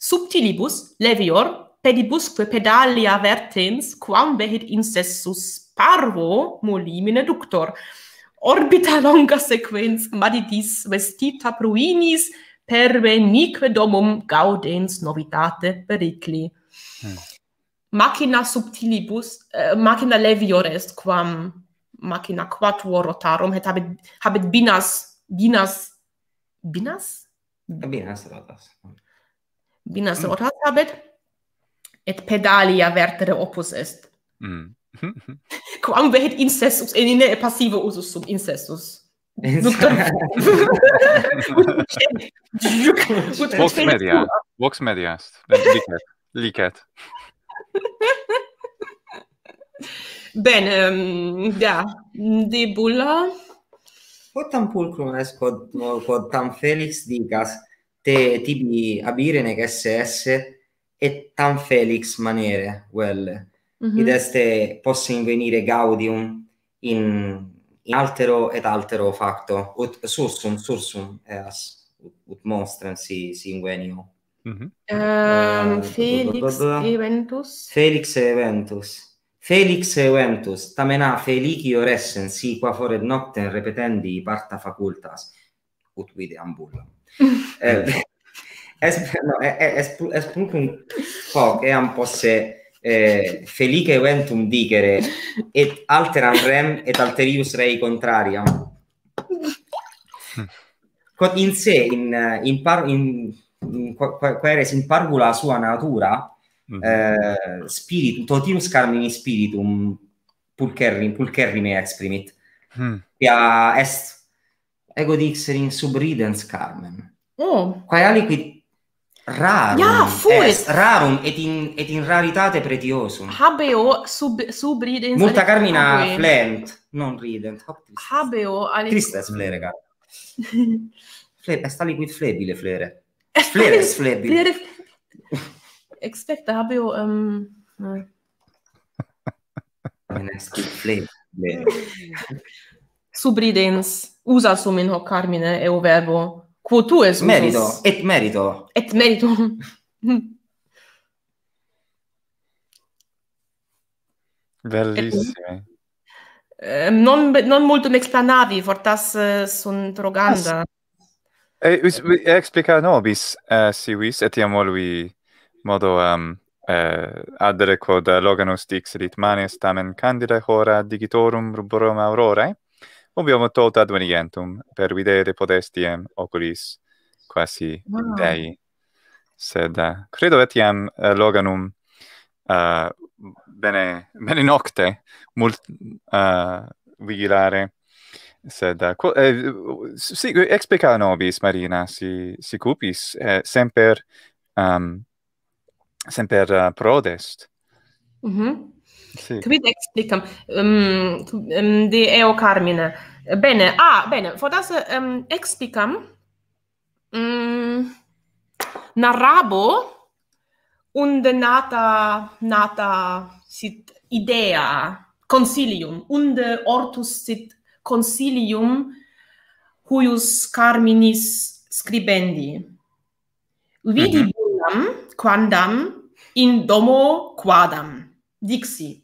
subtilibus levior pedibusque pedalia vertens quam behit incessus parvo molimine ductor orbita longa sequens maditis vestita pruinis per nique domum gaudens novitate pericli hmm. machina subtilibus uh, machina leviore est quam machina quattuor rotarum et habet habet binas binas binas binas rotas binas hmm. rotas habet et pedalia vertere opus est. Mm. Quam vehet incestus, et in ine passive usus sum incestus. Vox media, vox media est, licet, licet. Ben, um, da, de bulla. Quod tam pulcrum est, quod, quod tam felix digas, te tibi abirene esse esse, et tam felix manere well, mm -hmm. ideste posse invenire gaudium in in altero et altero facto ut sursum sursum eas ut, ut monstrans si si invenio mm -hmm. um, felix eventus felix eventus Felix Eventus tamen Felici si qua fore nocte repetendi parta facultas ut vide ambulla. Eh es no es es es, punk folk è posse po' eh, felice eventum dicere et alteram rem et alterius rei contraria quod in se in in par in qua era in parvula sua natura mm -hmm. eh, spiritu carmini spiritum pulcher in exprimit mm. est ego dixerin subridens carmen Oh, quali liquid rarum ja, est rarum et in et in raritate pretiosum habeo sub sub ridens multa carmina flent non ridens habeo alis tristes flere gar est ali quid flebile flere eh, flere est flebile flere expecta habeo um menesti flebile sub ridens usa sum in hoc carmine eo verbo quo tu es merito et merito et merito bellissime ehm, non non molto explanavi fortas eh, sun troganda e us explica nobis uh, si vis et volvi modo um, ehm, uh, eh, adere quod loganus dixerit manes tamen candida hora digitorum ruborum aurorae Ubiamo tot ad venientum, per videre podestiem oculis quasi wow. Dei. Sed uh, credo etiam uh, loganum uh, bene, bene nocte mult uh, vigilare. Sed, uh, qu eh, si, explica nobis, Marina, si, si cupis, eh, semper, um, semper uh, prodest. Mm -hmm. Sì. explicam. Ehm um, de eo carmine. Bene, ah, bene, fodas um, ehm, explicam. Mm. Narrabo unde nata nata sit idea consilium unde ortus sit consilium huius carminis scribendi. Vidi mhm. bonam quandam in domo quadam. Dixit.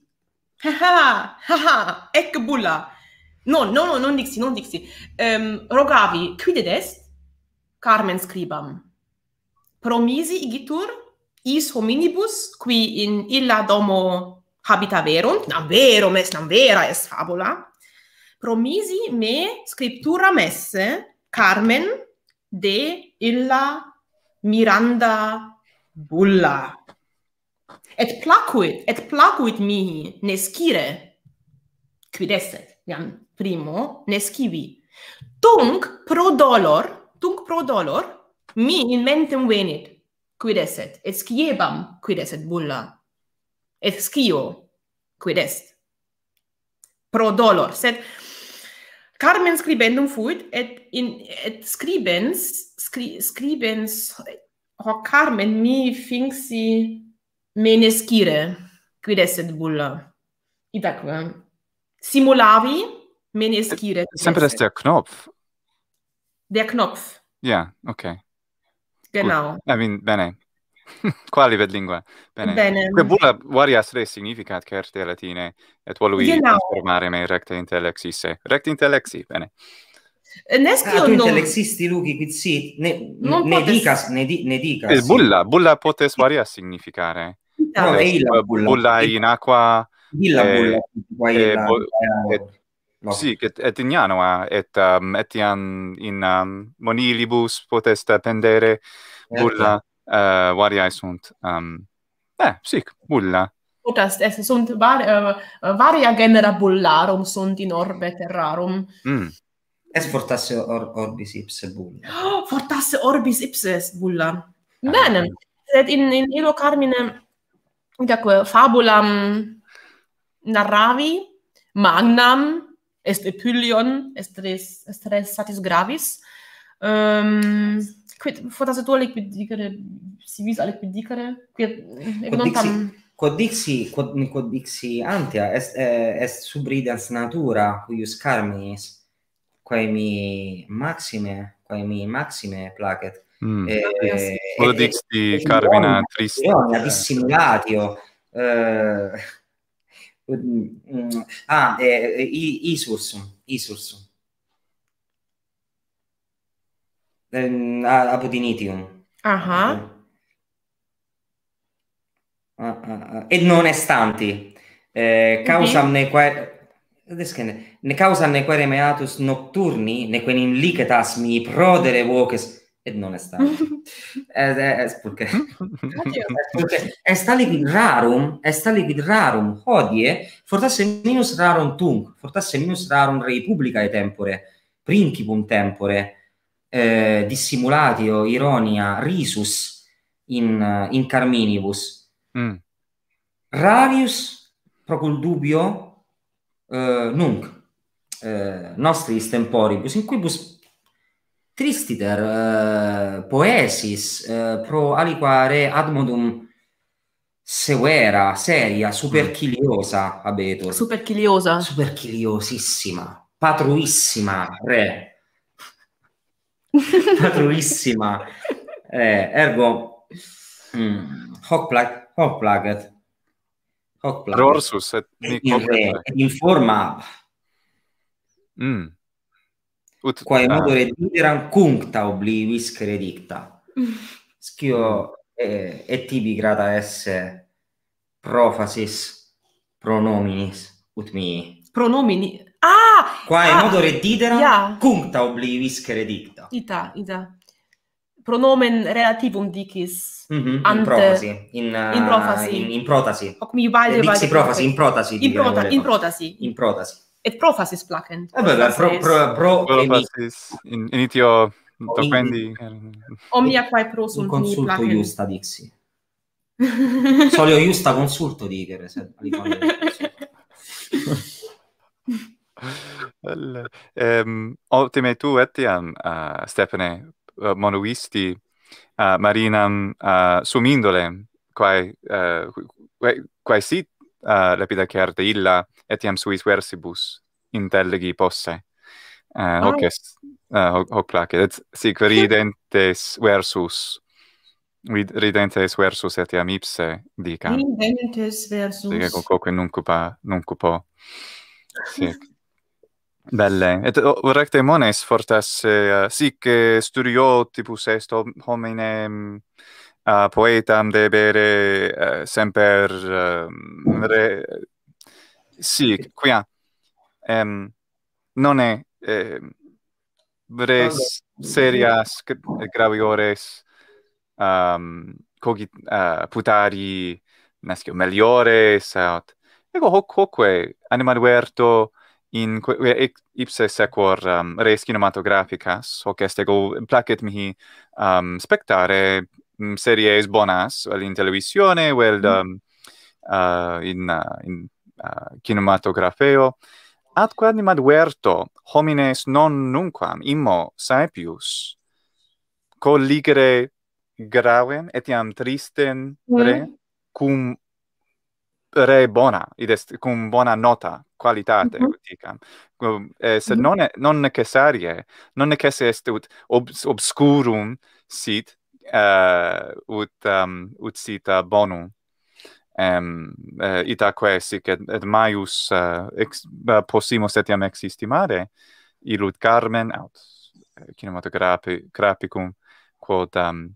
Ha ha ha ec bulla. No, no, no, non dixi, non dixi. Um, rogavi, quid est? Carmen scribam. Promisi igitur is hominibus qui in illa domo habita verunt. Nam vero mes, nam vera est fabula. Promisi me scriptura messe Carmen de illa Miranda bulla et placuit et placuit mihi nescire quid est iam primo nescivi tung pro dolor tung pro dolor mi in mentem venit quid est et sciebam quid est bulla et scio quid est pro dolor sed carmen scribendum fuit et in et scribens scri, scribens hoc carmen mi finxi menescire quid esset bulla itaque simulavi menescire sempre ist der knopf der knopf ja yeah, okay genau i mean bene quali vet lingua bene, bene. quae bulla varias res significat certe latine et volui formare informare me recte intellexisse recte intellexi bene Nes ah, que non non existe luci qui sì ne dica ne di ne dica il eh, bulla bulla potes varia significare eh, eh, bulla in acqua bulla bulla e No. Sì, che è tignano, ma in um, monilibus potesta tendere bulla uh, varia sunt. Ehm um, eh sì, bulla. Potas es sunt var, uh, varia genera bullarum sunt in orbe terrarum. Mm. Es fortasse or orbis ipse bulla. Oh, fortasse orbis ipse est bulla. Ah. Bene. Sed in in illo carmine unda eh, fabulam narravi magnam est epylion est res est res satis gravis. Ehm um, quid fortasse tu alic dicere si vis alic dicere quid ego non tam quod dixi quod dixi antia est eh, est subridens natura cuius carmis quae mi maxime quae mi maxime placet mm. Eh, eh, eh, e eh, eh, odix di oh. eh, carmina trist io ne dissimulatio eh, ah, ah, ah. e isus isus den a putinitium aha uh -huh. Uh, uh, uh, et non estanti eh, causam ne quae Ed ne, causa ne quere meatus nocturni ne quen in licetas mi prodere voces et non est ad. Et es perché perché est ali quid rarum est ali quid rarum hodie fortasse minus rarum tung fortasse minus rarum rei et tempore principum tempore eh, dissimulatio ironia risus in in carminibus mm. rarius pro dubio uh, nunc uh, eh, nostris temporibus in quibus tristiter uh, eh, poesis uh, pro aliqua re ad modum severa, seria, mm. superchiliosa abetur. Superchiliosa? Superchiliosissima. Patruissima, re. Patruissima. eh, ergo, mm, hoc, plag, hoc hoc plan. et ni In forma... Mm. Ut, quae uh, ah. modo redigeram cuncta oblivis credicta. Schio, et tibi grata esse profasis pronominis ut mi. Pronomini? Ah! Quae ah, modo redigeram yeah. cuncta oblivis credicta. Ita, ita pronomen relativum dicis mm -hmm, ante in profasi in, uh, in protasi in, in uh, protasi hoc mi vale vale in protasi eh, in, in protasi in protasi et profasis placent eh pro pro pro in initio tocendi omnia quae pro sunt mi placent consulto iusta dixi solio iusta consulto dicere se Well, um, ehm, ultime tu etiam, uh, eh, Stephanie, uh, uh, marinam uh, sum indole quae uh, quae, sit uh, lapida certa illa etiam suis versibus intelligi posse uh, hoc ah. est uh, hoc, hoc et sic ridentes versus Vid ridentes versus etiam ipse dicam. Ridentes versus. coque nuncupa, nuncupo. Sic. Belle, et recte mones fortas, uh, eh, sic studiotibus est homine uh, mm, poetam debere uh, eh, semper uh, re... Sic, quia, um, non è ehm, eh, res serias graviores um, cogit, uh, putari nascio, meliores, et... Ego hoc hocque animal in ipse sequor um, res cinematographicas hoc est ego placet mihi um, spectare mm, series bonas vel in televisione vel mm. Mm-hmm. um, uh, in uh, in uh, cinematografeo atque quam adverto homines non nunquam immo saepius colligere gravem etiam tristen mm. re mm-hmm. cum re bona id est cum bona nota qualitate mm -hmm. dicam eh, se mm-hmm. non è non necessarie non necessarie est ut obscurum sit uh, ut um, ut sit uh, bonum em um, uh, eh, itaque sic et, et maius uh, ex, uh, possimus etiam existimare illud carmen aut cinematographicum quod um,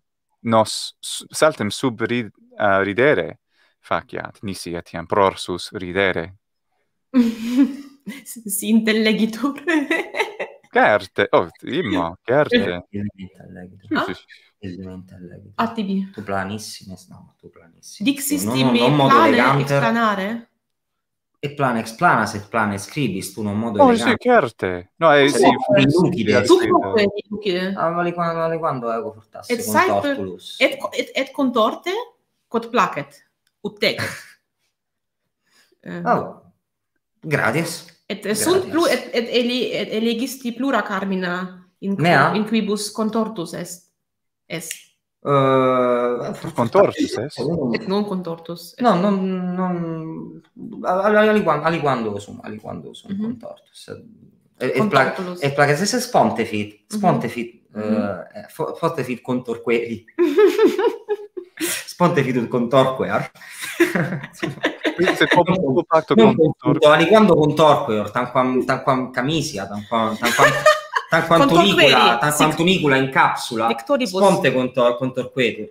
nos saltem sub rid, uh, ridere faciat nisi etiam prorsus ridere sì, intellegitor. che arte? Oh, Imma, che arte? Sì, ah? sì, sì. ATV. Tu planissime, no, tu planissime. Dixis tu, non, non, non plane, elegante. explanare? E plan explanas et plan escribis, tu non modo oh, elegante. Oh, sì, che arte. No, è, sì, è inutile. Tu è inutile. Ah, vale quando, vale quando ego fortasse et contortulus. Et, contorte, quod placet, ut tecet. eh. Gradius. Et sunt plu, et, et eli et elegisti plura carmina in cui, Mea. in quibus contortus est. Est. uh, contortus est. Et non contortus. Et no, non non aliquando aliquando sum aliquando sono mm -hmm. contortus. Et, et plag et plagas pontefit. spontefit. Mhm. Spontefit mm -hmm. uh, fo, fortefit contorqueri. sponte con Torquear. quando con Torquear, tanquam, tanquam camisia, tanquam, tanquam, tanquam tunicola, tanquam tunicola in capsula, sponte con, tor, con Torquetur.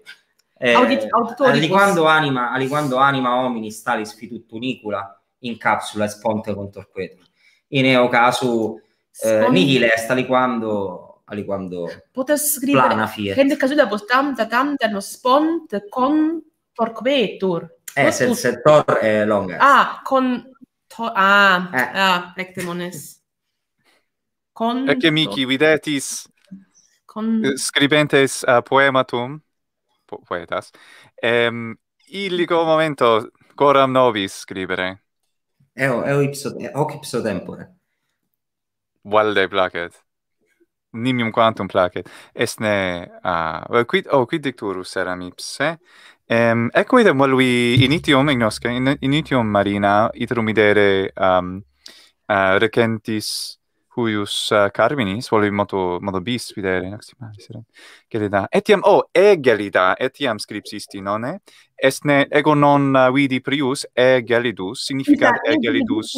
Eh, Audit- aliquando, anima, aliquando anima hominis talis fitut tunicula in capsula e sponte con Torquetur. In eocasu eh, nihil est aliquando ali quando potes scrivere plana fiat. Quando caso da tanta tanta no spont con torquetur Eh, se il settore è longa. Ah, con to, ah, eh. ah, lectemones. Con Perché Miki videtis con eh, scribentes uh, poematum po poetas. Ehm illico momento coram novis scrivere. Eo, eo ipso, hoc ipso tempore. Valde placet nimium quantum placet esne a uh, well, quid oh quid dicturus eram ipse em um, ecco idem well, we initium ignosca in, initium marina iterum idere um uh, recentis huius uh, carminis volvi moto modo bis videre gelida etiam o oh, e gelida etiam scriptisti non esne ego non uh, vidi prius e gelidus significat e gelidus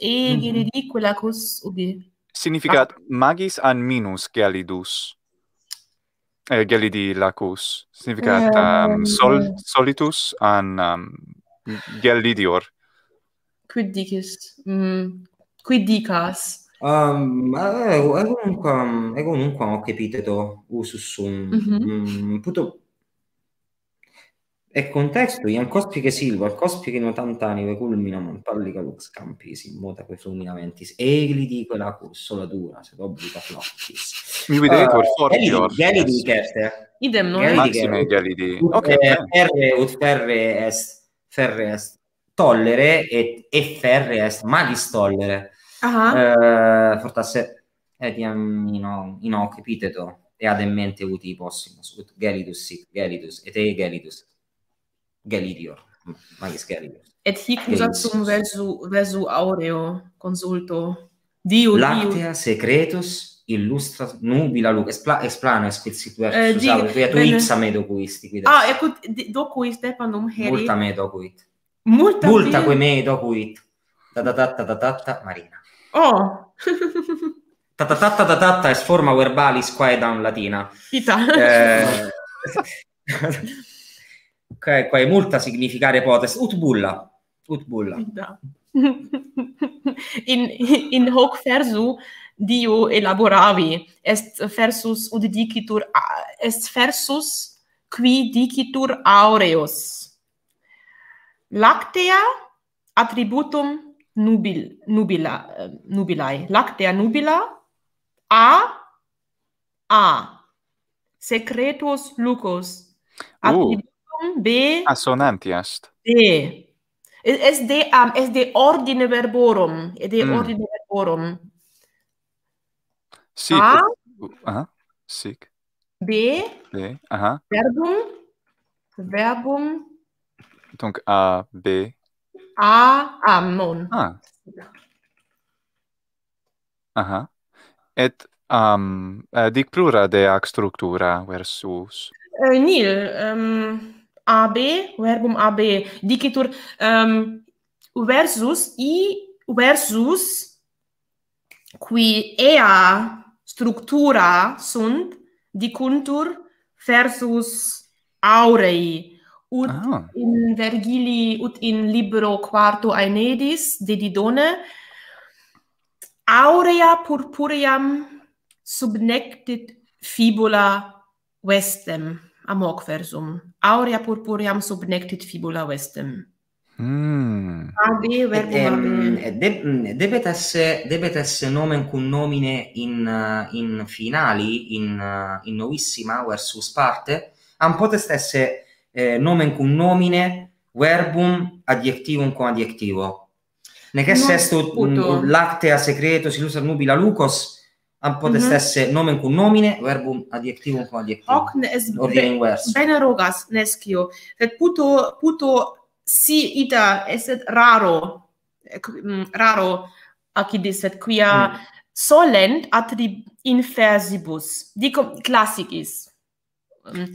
e gelidiculacus mm-hmm. ubi significat ah. magis an minus gelidus eh, gelidi lacus significat yeah. um, eh. sol, solitus an um, gelidior quid dicis mm. quid dicas Um, eh, ego nunquam, ego nunquam ho capito usus sum. Mm -hmm. mm, puto, E contesto, gli ancospiche Silva, ancospiche in 80 anni, che culmina non parli che lo scampi, si muota per fulmina e gli dico la corsola dura, se lo obbliga flottis. Mi vedete eh, per forza. Geli di Kerte. Idem non è Maxime Geli di. Ok. Ferre eh, ferre est, ferre est tollere e, e ferre est magis tollere. Ah. Uh, fortasse etiam in, in hoc e ad in mente uti possimus, ut gelidus sic, gelidus, et e gelidus Galidior, magis Galidior. Et hic usat Et... sum versu, versu aureo consulto. Diu, Lactea diu. Lactea secretus illustrat nubila lu. Es, pla, es plana, es quid situa, es Ah, ecco, docuis depa num heri. Multa me docuit. Multa, Multa que me docuit. Ta ta ta ta Marina. Oh! ta ta ta ta ta ta ta, es forma verbalis quae latina. Ita. Eh che qua è multa significare potes ut bulla ut bulla in in hoc versu dio elaboravi est versus ut dicitur est versus qui dicitur aureus lactea attributum nubil nubila nubilae lactea nubila a a secretus lucus uh. attributum uh B. Assonanti est. D. Es de am, es de ordine verborum, es de mm. ordine verborum. Sic. A. Sì. Sic. B. B. Aha. Verbum. Verbum. Donc A, B. A, am, non. Ah. Aha. Et um, uh, dic plura de ac structura versus? Uh, nil. Um, ab verbum ab dicitur um, versus i versus qui ea structura sunt dicuntur versus aurei ut ah. in vergili ut in libro quarto aenedis Dedidone, didone aurea purpuream subnectit fibula vestem amok versum aurea purpuream sub nectit fibula vestem hmm. mm. ad verbum et, de, debet esse debet esse nomen cum nomine in uh, in finali in uh, in novissima versus parte am potest esse eh, nomen cum nomine verbum adjectivum cum adjectivo nec esse est lactea secreto si lusa nubila lucos am potest mhm. mm -hmm. esse nomen cum nomine, verbum adiectivum cum adiectivum. Hoc ne es ordine Bene rogas nescio, et puto puto si ita est raro mm, raro acidis et quia mm. solent atrib infersibus. Dico classicis. Mm.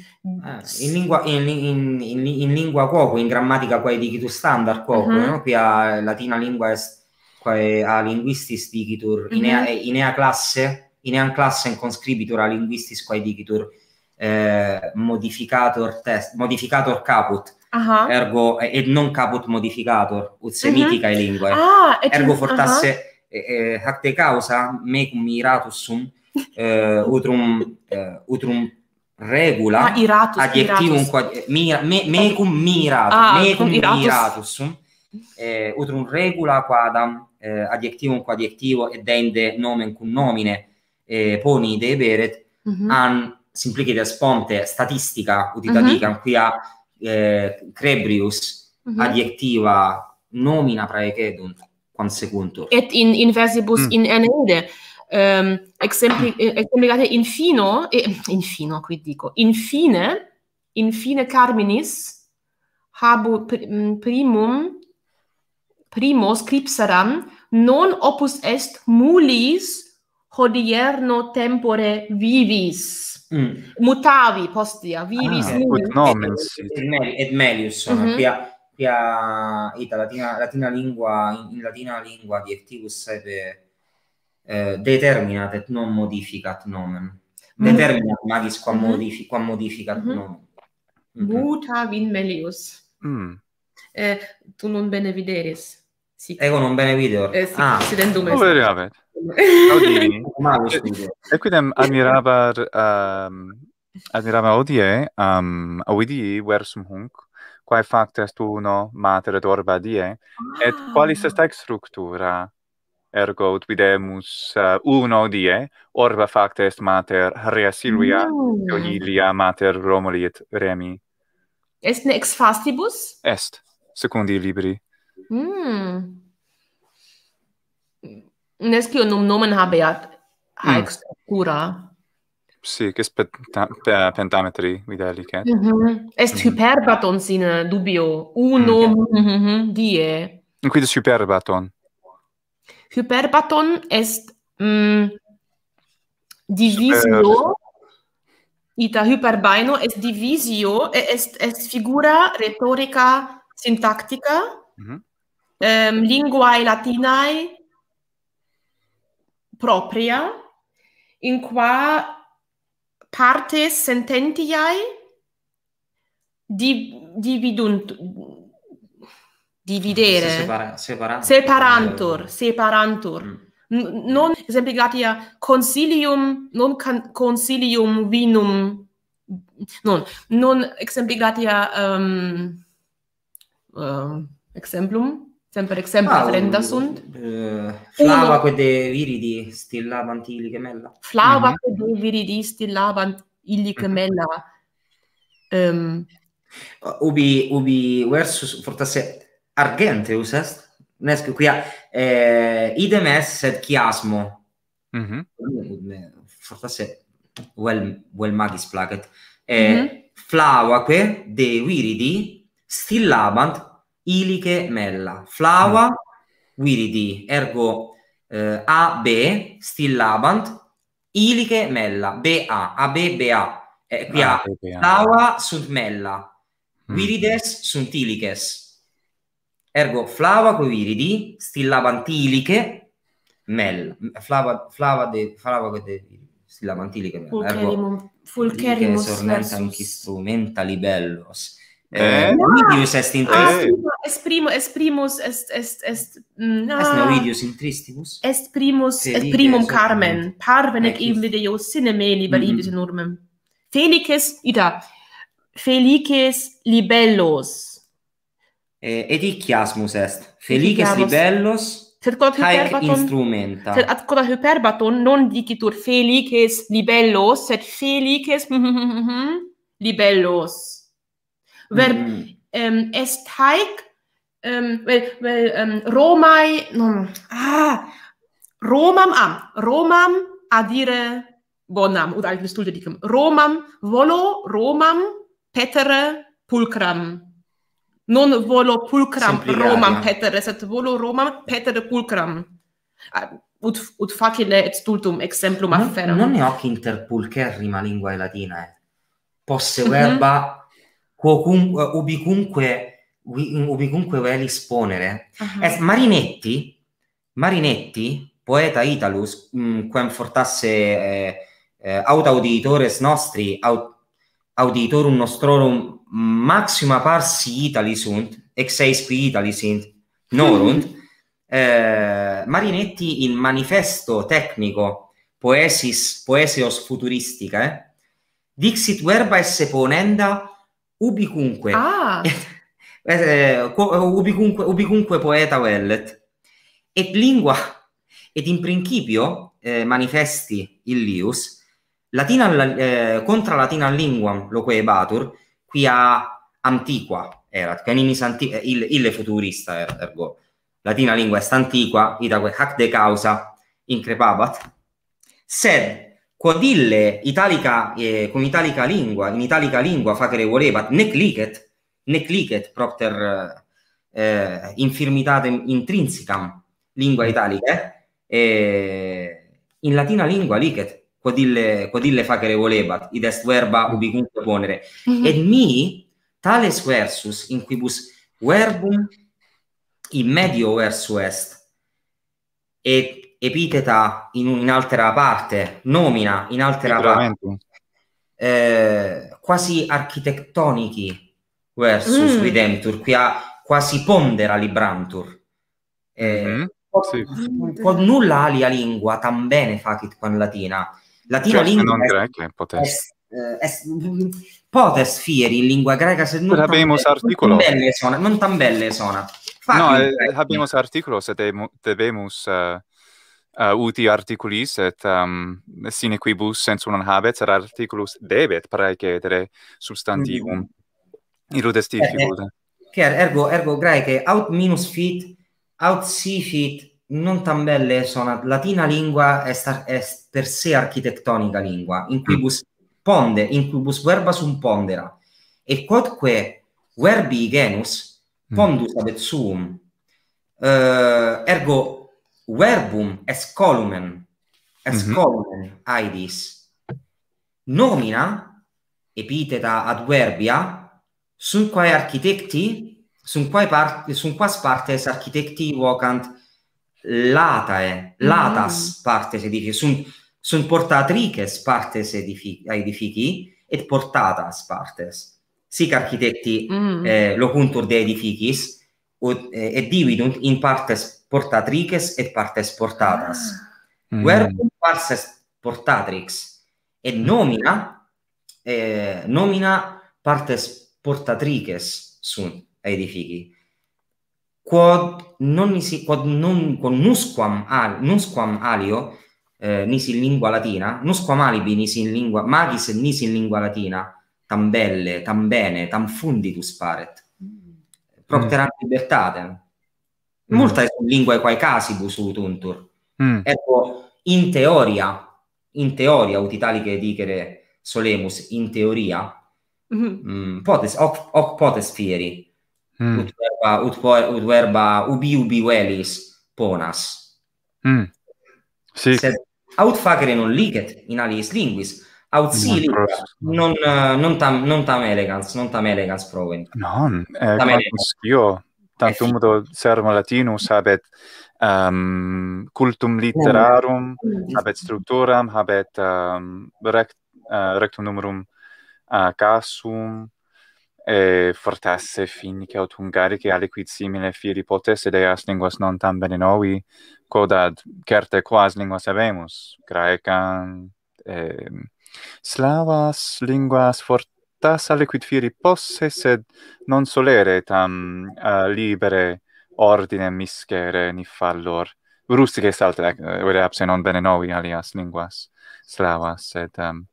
Ah, in lingua in in in, in lingua quo, in grammatica quo di tu standard quo, mm no? Qui a latina lingua est a linguistis dicitur, mm-hmm. inea, inea classe, ineam classe in conscribitur a linguistis quae dicitur, eh, modificator, test, modificator caput, uh-huh. ergo, e non caput modificator, ut semitica mhm. uh-huh. linguae, ah, ergo can... fortasse uh-huh. eh, acte causa mecum iratus sum, eh, utrum, eh, utrum regula ah, iratus, adjectivum iratus. Quad, mira, me, mecum miratus, ah, mecum iratus, miratus eh, utrum regula quadam eh, adjectivum qua adjectivo et dende nomen cum nomine eh, poni de beret mm -hmm. an simplicita sponte statistica utita mm -hmm. qui a eh, crebrius mm -hmm. adjectiva nomina praecedunt quam et in inversibus versibus mm. in enede um, exempli eh, exemplicate in fino eh, in fino qui dico in fine in fine carminis habu mm, primum primo scripsaram non opus est mulis hodierno tempore vivis mm. mutavi postia vivis ah, mulis nomen et, et melius mm -hmm. pia pia ita latina latina lingua in, in latina lingua adiectivus sepe eh, determinat et non modificat nomen mm. determinat mm -hmm. magis quam mhm. quam modificat mm -hmm. nomen mm -hmm. mutavi melius mm. eh, tu non bene videris Sì. Ego non bene video. Eh, sì, ah, sì, Come vi avete? Audi. Equid admirabar um admirabar odie um awidi versum eh? ehm, hunc quae fact est uno mater ad orba die eh? et ah. qualis est ex structura ergo ut videmus uh, uno die orba fact est mater rea silvia mm. mater romuli et remi est ex fastibus est secundi libri Mm. Nes kio num nomen habeat haec hmm. scura. Mm. Si, ques pentametri videlicet. Mm -hmm. Est mm hyperbaton sine eh, dubio. Uno, mm mm -hmm. die. In quid est hyperbaton? Hyperbaton est mm, divisio Super. ita hyperbaino est divisio est, est figura retorica syntactica mm -hmm um, linguae latinae propria in qua partes sententiae di, dividunt dividere separa, separantur separantur mm. mm. non esempi gratia consilium non can, consilium vinum non non esempi gratia um, um, exemplum Semper exempla trenta sunt. Eh, flava quae de viridi stillavant illi gemella. Flava quae mhm. de viridi stillavant illi gemella. Mhm. Ehm eh, ubi ubi versus fortasse argente usas nesque quia eh, idem est chiasmo mhm mm -hmm. fortasse vel well magis placet. e eh, mm -hmm. de viridi stillabant iliche mella, flava mm. viridi, ergo eh, a b stillabant, iliche mella, ba, ab ba, eh, qui ah, a flava sunt mella, mm. virides mm. sunt iliches. Ergo flava coi viridi, stillabant iliche, mella, flava, flava de, flava de, stillabant iliche mella. Ergo, fulcherimo, fulcherimo versus... inchi strumentali bellos Eh, eh, est in eh. tristibus. Est primus, est primus, est, est, est... Mm, no. Est in tristimus Est primus, est primum carmen. Right. Parven in video sine meni mm-hmm. validis mm -hmm. Felices, ita, felices libellos. Eh, et icchiasmus est. Felices libellos sed quod hyperbaton instrumenta sed ad quod hyperbaton non dicitur felices libellos sed felices mm, mm, libellos Ver mm. Mm-hmm. ähm es teig ähm weil weil ähm romai no ah romam am romam adire bonam oder eigentlich stulte dicem. romam volo romam petere pulcram non volo pulcram romam ja, petere sed volo romam petere pulcram ah, ut ut facile et stultum exemplum afferam non, non hoc inter pulcherrima linguae latinae posse mhm. verba mm -hmm quocum, ubicumque, eh, ubicumque ubicunque velis ponere uh-huh. Marinetti Marinetti poeta Italus mm, quem fortasse eh, eh, aut auditores nostri aut auditorum nostrorum maxima parsi Itali sunt ex eis qui Itali sint norunt eh, Marinetti in manifesto tecnico poesis poesios futuristica eh, dixit verba esse ponenda Ubicunque. Ah. eh, ubicunque, ubicunque poeta vellet. Et lingua, ed in principio eh, manifesti illius, latina, eh, contra latina linguam loquebatur, batur, quia antiqua erat, caninis anti- eh, il, il futurista ergo latina lingua est antiqua, itaque hac de causa increpabat, sed quod ille italica eh, cum italica lingua in italica lingua facere volebat nec licet ne licet propter eh, eh, infirmitatem intrinsicam lingua italica eh? e eh, in latina lingua licet quod ille quod ille facere volebat id est verba ubicunque ponere mm-hmm. et mi tales versus in quibus verbum in medio versus est et epiteta in, in altera parte, nomina in altera parte, eh, quasi architettonichi versus mm. Redemptor, qui ha quasi pondera librantur. Eh, mm-hmm. sì. quod nulla alia lingua, tam bene facit con latina. Latina cioè, lingua... Non greca, potesse. Eh, es, potes fieri in lingua greca se non Habemus tan articolo. Non tan belle sona. Non tan belle sona. no, eh, abbiamo habemus articolo se debemus... Uh eh, uh, uti articulis et um, sine qui bus non habet et articulus debet praeque etere substantivum mm. Mm-hmm. ilud est eh, eh, ergo, ergo, graeque, aut minus fit, aut si fit, non tam belle sonat. Latina lingua est, ar, est per se architectonica lingua, in quibus mm. ponde, in quibus verba sum pondera. E quodque verbi genus, mm. pondus mm. abet suum. Uh, ergo, verbum est columen mhm. est mm -hmm. columen aedis nomina epiteta adverbia sunt quae architecti sunt quae part sunt quas partes architecti vocant latae mhm. latas mm. partes edifici sunt sunt portatrices partes edifici et portatas partes sic architecti mm. eh, locuntur de edificis ut, eh, et dividunt in partes portatrices et partes portatas. Mm. Mm-hmm. Verbum parses portatrix et nomina eh, nomina partes portatrices sunt edifici. Quod non nisi quod non conosquam al nosquam alio eh, nisi in lingua latina, nusquam alibi nisi in lingua magis nisi in lingua latina tam belle, tam bene, tam funditus paret. Mm. Propteram mm. libertatem, mm. multa linguae quae casibus utuntur mm. in teoria in teoria ut italicae dicere solemus in teoria mm. Mm, potes hoc, hoc potes fieri mm. ut verba ut, ut verba ubi ubi velis ponas mm. Sì. sì. aut facere non licet in alis linguis aut si lingua, non uh, non tam non tam elegans non tam elegans proven non eh, tam elegans io tantum eh, do sermo latinus habet um, ehm, cultum literarum, habet mm. structuram, habet um, rect, uh, rectum numerum uh, eh, casum, e fortasse finnica aut hungarica aliquid simile fili potes et eas linguas non tam bene novi quod ad certe quas linguas habemus graecan ehm, slavas linguas fort da saliquid firi posse, sed non solere tam uh, libere ordine miscere ni fallor. Rustic est alter, ac, uh, eh, apse non bene novi alias linguas slavas, sed um,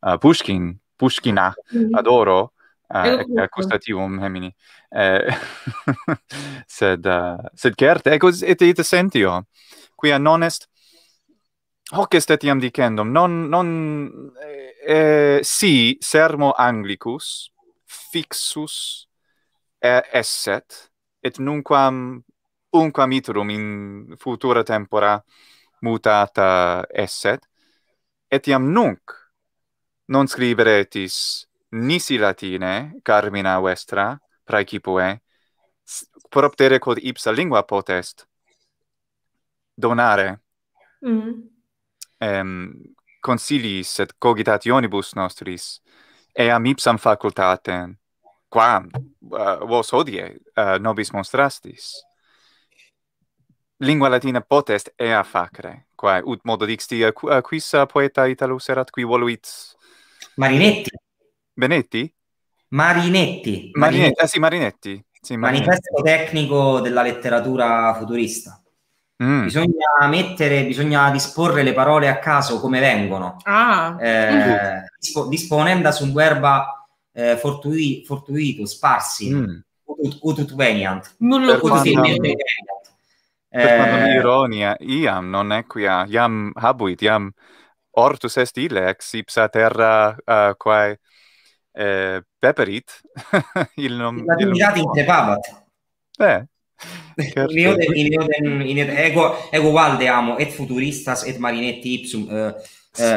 uh, Pushkin, Pushkina, mm -hmm. adoro, uh, ec hemini, sed, uh, sed certe, ecos, et ita sentio, quia non est hoc est etiam dicendum non non eh, eh, si sermo anglicus fixus eh, esset et nunquam unquam iterum in futura tempora mutata esset etiam nunc non scriberetis nisi latine carmina vestra praecipue eh, proptere quod ipsa lingua potest donare mm -hmm ehm consilis et cogitationibus nostris eam ipsam facultatem quam uh, vos hodie uh, nobis monstrastis lingua latina potest ea facere quae ut modo dixti uh, quis uh, poeta italus erat qui voluit Marinetti Benetti Marinetti Marinetti ah, sì Marinetti sì Marinetti. manifesto tecnico della letteratura futurista Mm. Bisogna mettere, bisogna disporre le parole a caso come vengono. Ah. Eh, Disponenda su verba eh, fortui, fortuito, sparsi. Ut mm. ut veniant. Non lo posso Per quanto eh, ironia, iam non è qui a, iam habuit, iam ortus est ile, ex ipsa terra uh, quae eh, peperit. Il nom... Il Il nom... Il nom... Il nom in in iodem, in et ego, ego valde amo et futuristas et marinetti ipsum uh, eh, uh,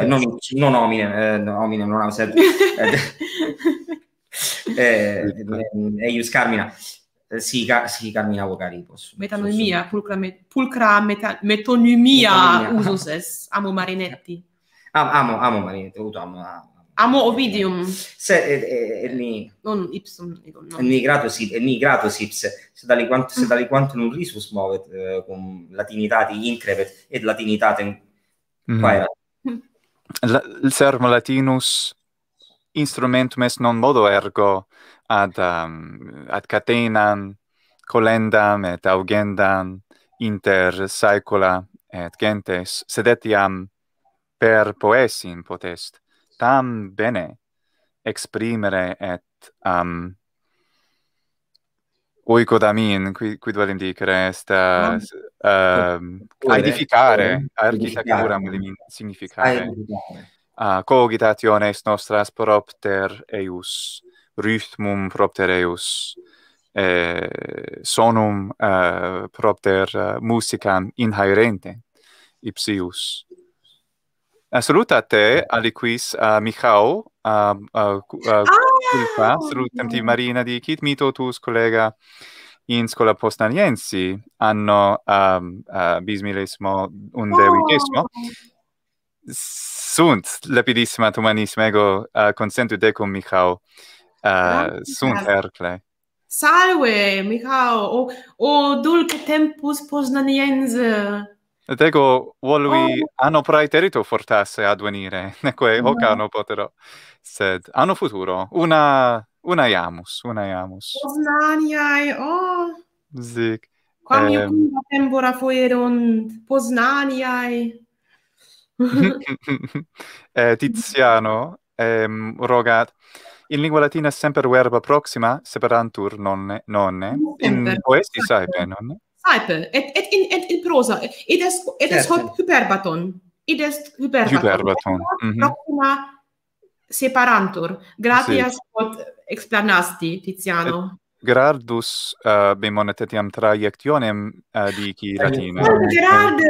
eh, non, ipsum, non omine uh, eh, non amo sed eh, eius carmina si, ca, si carmina vocari metanumia pulcra, pulcra metonimia metonumia, amo marinetti amo, amo marinetti amo, amo. Amo Ovidium. Se e, e, e ni non ipsum dico no. Ni gratus e ni gratus ips. Se dali quant se mm. dali non risus movet eh, con latinitati et latinitate mm. La, il sermo latinus instrumentum est non modo ergo ad um, ad catenam colendam et augendam inter saecula et gentes sed etiam per poesim potest tam bene exprimere et um, oicod amin, qui, quid volim dicere, est uh, ah. um, ehm, edificare, architecturam significare, a uh, ah, cogitationes nostras propter eius, rhythmum propter eius, eh, sonum uh, propter uh, musicam inherente ipsius. Uh, eh, salutate aliquis eh, eh, ah! a uh, Michao a uh, a uh, uh, oh! Marina di Mito tus collega in scuola postaniensi hanno a um, ehm, uh, un oh! devitismo sunt lepidissima tumanis mego uh, consentu decum, con Michao uh, sunt hercle. Salve Michao o oh, dulce tempus postaniense Et ego volui oh. anno praeterito fortasse advenire, neque mm. hoc mm. anno potero, sed anno futuro, una, una iamus, una iamus. Poznaniae, oh! Sic. Quam eh. iucum tempora fuerunt, poznaniae. eh, Tiziano ehm, rogat, in lingua latina semper verba proxima, separantur nonne, nonne. in poesi sae nonne? type et et in et in prosa et es et es hot hyperbaton id est hyperbaton, hyperbaton. Mm proxima separantur gratias sì. explanasti tiziano et Gerardus uh, eh, bemonet etiam trajectionem uh, eh, dici eh, latine. Oh, Gerard!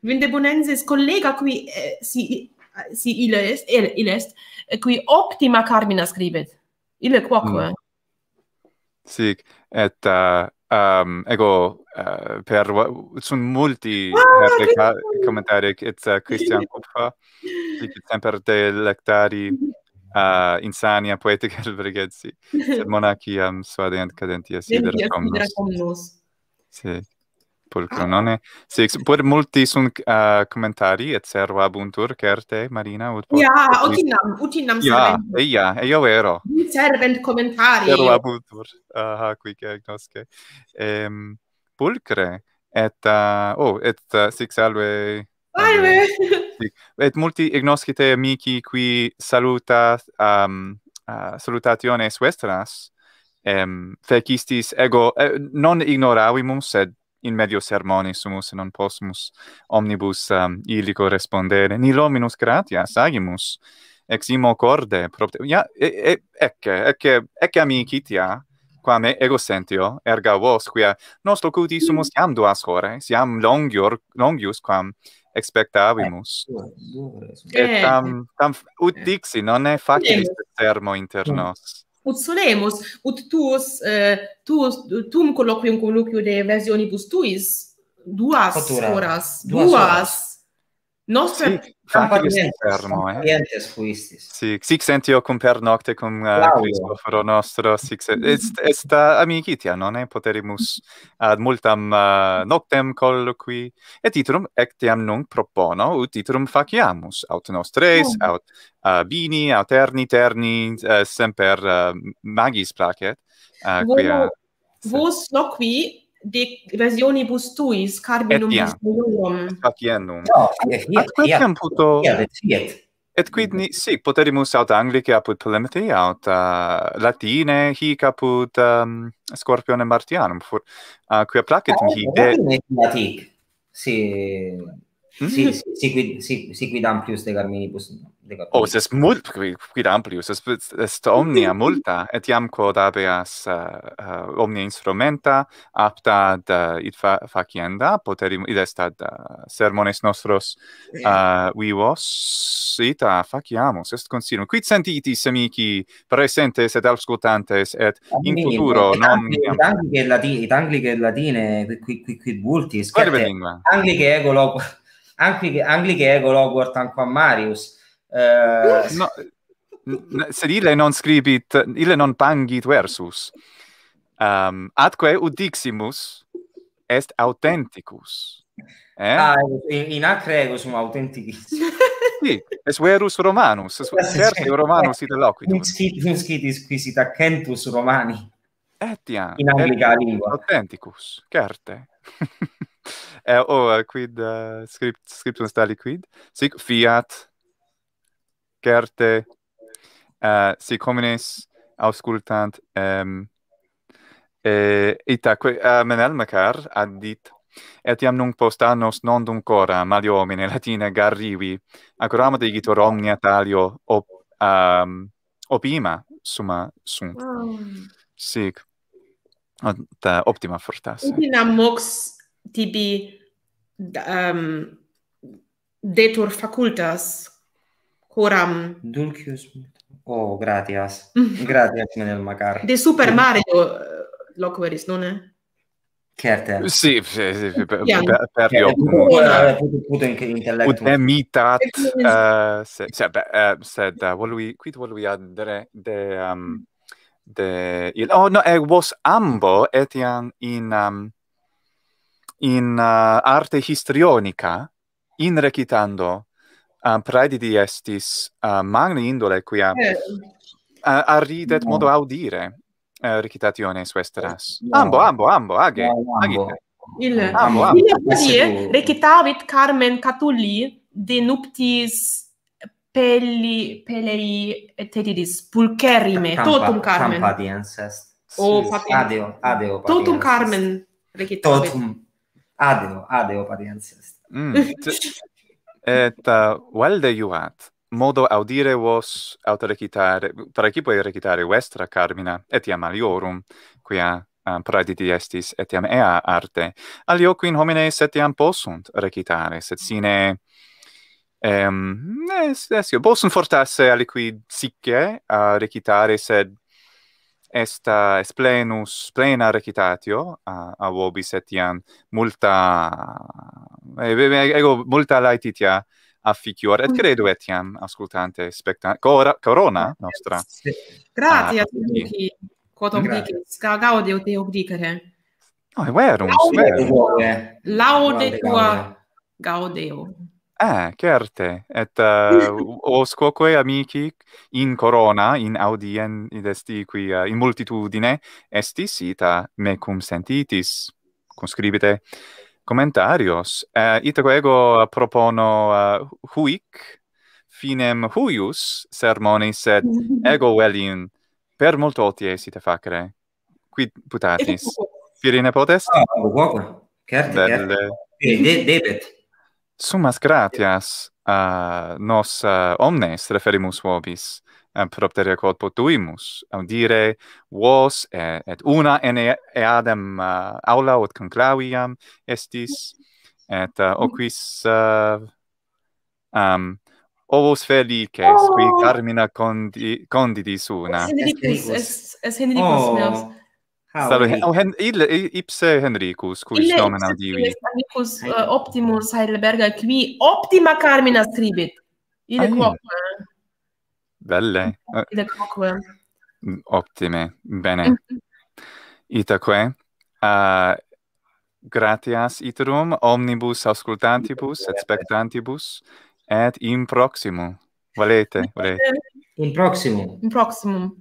Vindebunensis, collega qui eh, si si il est il, il est qui optima carmina scribet Il quoque mm. sic et um ehm, ego uh, eh, per sun multi ah, per commentare che it's uh, eh, Christian Kupfer di temper de lectari a uh, eh, insania poetica del brigetti sed monachi am suadent cadentia sider comnos sì pulcro, ah. non è? Sì, pur molti sono uh, ah, commentari, et servo buntur, certe, Marina? Ja, yeah, utinam, utinam servent. Ja, ja, e io ero. servent commentari. Serva buntur, aha, qui che ehm Um, pulcre, et, uh, oh, et uh, six alve... Alve! et multi ignoscite amici qui saluta um, uh, salutationes vestras, um, ehm, fecistis ego, eh, non ignoravimus, sed in medio sermoni sumus et non possumus omnibus um, ehm, illico respondere ni lominus gratias agimus ex imo corde propte ja, e e ecce ecce ecce amici tia quam ego sentio erga vos quia nos locuti sumus iam duas horae iam longior longius quam expectavimus et tam tam ut eh. dixi non e facilis termo internos ut solemus ut tuos eh, tuos tum colloquium colloquio de versionibus tuis duas horas duas, duas. Nostra... sé Fatti sì, che eh. Niente squistis. Sì, sì, sentio con per con uh, eh, Cristoforo nostro, sì, è mm -hmm. sta amicitia, non è poterimus ad multam uh, noctem colloqui et titrum ectiam non propono, ut titrum faciamus aut nostres, oh. aut uh, eh, bini, aut terni terni uh, semper uh, magis placet. Uh, vos noqui de rationibus tuis carbinum musculorum. Et iam, et iam. Et quid iam Et quid ni... Si, poterimus aut Anglici apud polemeti, aut Latine hic aput um, Scorpione Martianum, quia placet ah, mi hic de... Et iam, Mm-hmm. si si quid si si quid amplius de carminibus de carminibus. oh es mult quid, amplius es es omnia mm-hmm. multa et iam quod habeas uh, uh, omnia instrumenta apta ad uh, eh, id fa facienda poterim id est ad uh, sermones nostros uh, vivos ita faciamus est consilium quid sentitis amici presentes et auscultantes et in futuro et non et anglic et latine et latine qui qui qui multis lingua anglic ego loco Anche anche che ego Hogwarts anche Marius. Uh... No. Se ille non scribit, ille non pangit versus. Um, ehm, atque udiximus est authenticus. Eh? Ah, in acre ego sum authenticis. Sì, es verus romanus, es verus romanus ite loquitus. Non scit disquisit a Kentus romani. Etiam. In anglica lingua. Authenticus, certe. eh, oh, uh, quid uh, script scriptum stali quid sic fiat certe uh, eh, sic homines auscultant um, e ita uh, eh, menel macar ad dit et iam nunc post annos non dum cora mali homine latine garrivi acoram de igitur omnia talio op um, ehm, opima summa sunt mm. sic ad, optima fortasse in amox tibi um, detur facultas coram dulcius oh gratias gratias Menel macar de super mario eh, loqueris non è certe sì sì sì per per io pute che intellect ut emitat eh, se se be, said what we quid what we are de um de il oh no it eh, vos ambo etiam in um, in uh, arte histrionica, in recitando a uh, estis uh, magni indole quia uh, eh. arridet no. modo audire uh, recitatione in westeras no. ambo ambo ambo age no, age il ambo recitavit carmen catulli de nuptis pelli pelei et tedis pulcherime totum carmen o oh, papadio adeo adeo totum carmen recitavit totum Adeo, adeo parienses. Mm. Et uh, valde juat, modo audire vos aut recitare, tra equipoe recitare vestra, Carmina, etiam aliorum, quia um, praediti estis etiam ea arte, alio quin homines etiam possunt recitare, set sine ehm um, es, possunt fortasse aliquid sicce uh, ah, recitare, sed est est plenus plena recitatio a, a vobis etiam multa ego multa laetitia afficior et mm. credo etiam ascoltante spectant cora corona nostra grazie ah, a tutti quotum dicis ca te obdicere no è vero laude tua gaudeo, gaudeo. Eh, certe. Et uh, os quoque amici in corona, in audien, id esti qui uh, eh, in multitudine, estis ita mecum sentitis. Conscribite commentarios. Uh, eh, ita ego propono uh, huic, finem huius sermonis, et ego velin per otie sita facere. Quid putatis? Firine potest? Ah, oh, certe, certe. Debet sumas gratias a uh, nos uh, omnes referimus vobis um, eh, propteria quod potuimus audire vos et, et una in eadem uh, aula ut conclaviam estis et uh, oquis uh, um ovos felices qui oh! carmina condi, condidis una es es, es, es, es, Salve. Oh, Hen ipse Henricus cui domina divi. Ille Henricus uh, optimus Heidelberga qui optima Carmina scribit. Ille ah, quoque. Belle. Eh, ille quoque. Mm, optime. Bene. Mm. Itaque. Uh, eh, gratias iterum omnibus auscultantibus et spectantibus et in proximo. Valete, valete. In proximo. In proximum.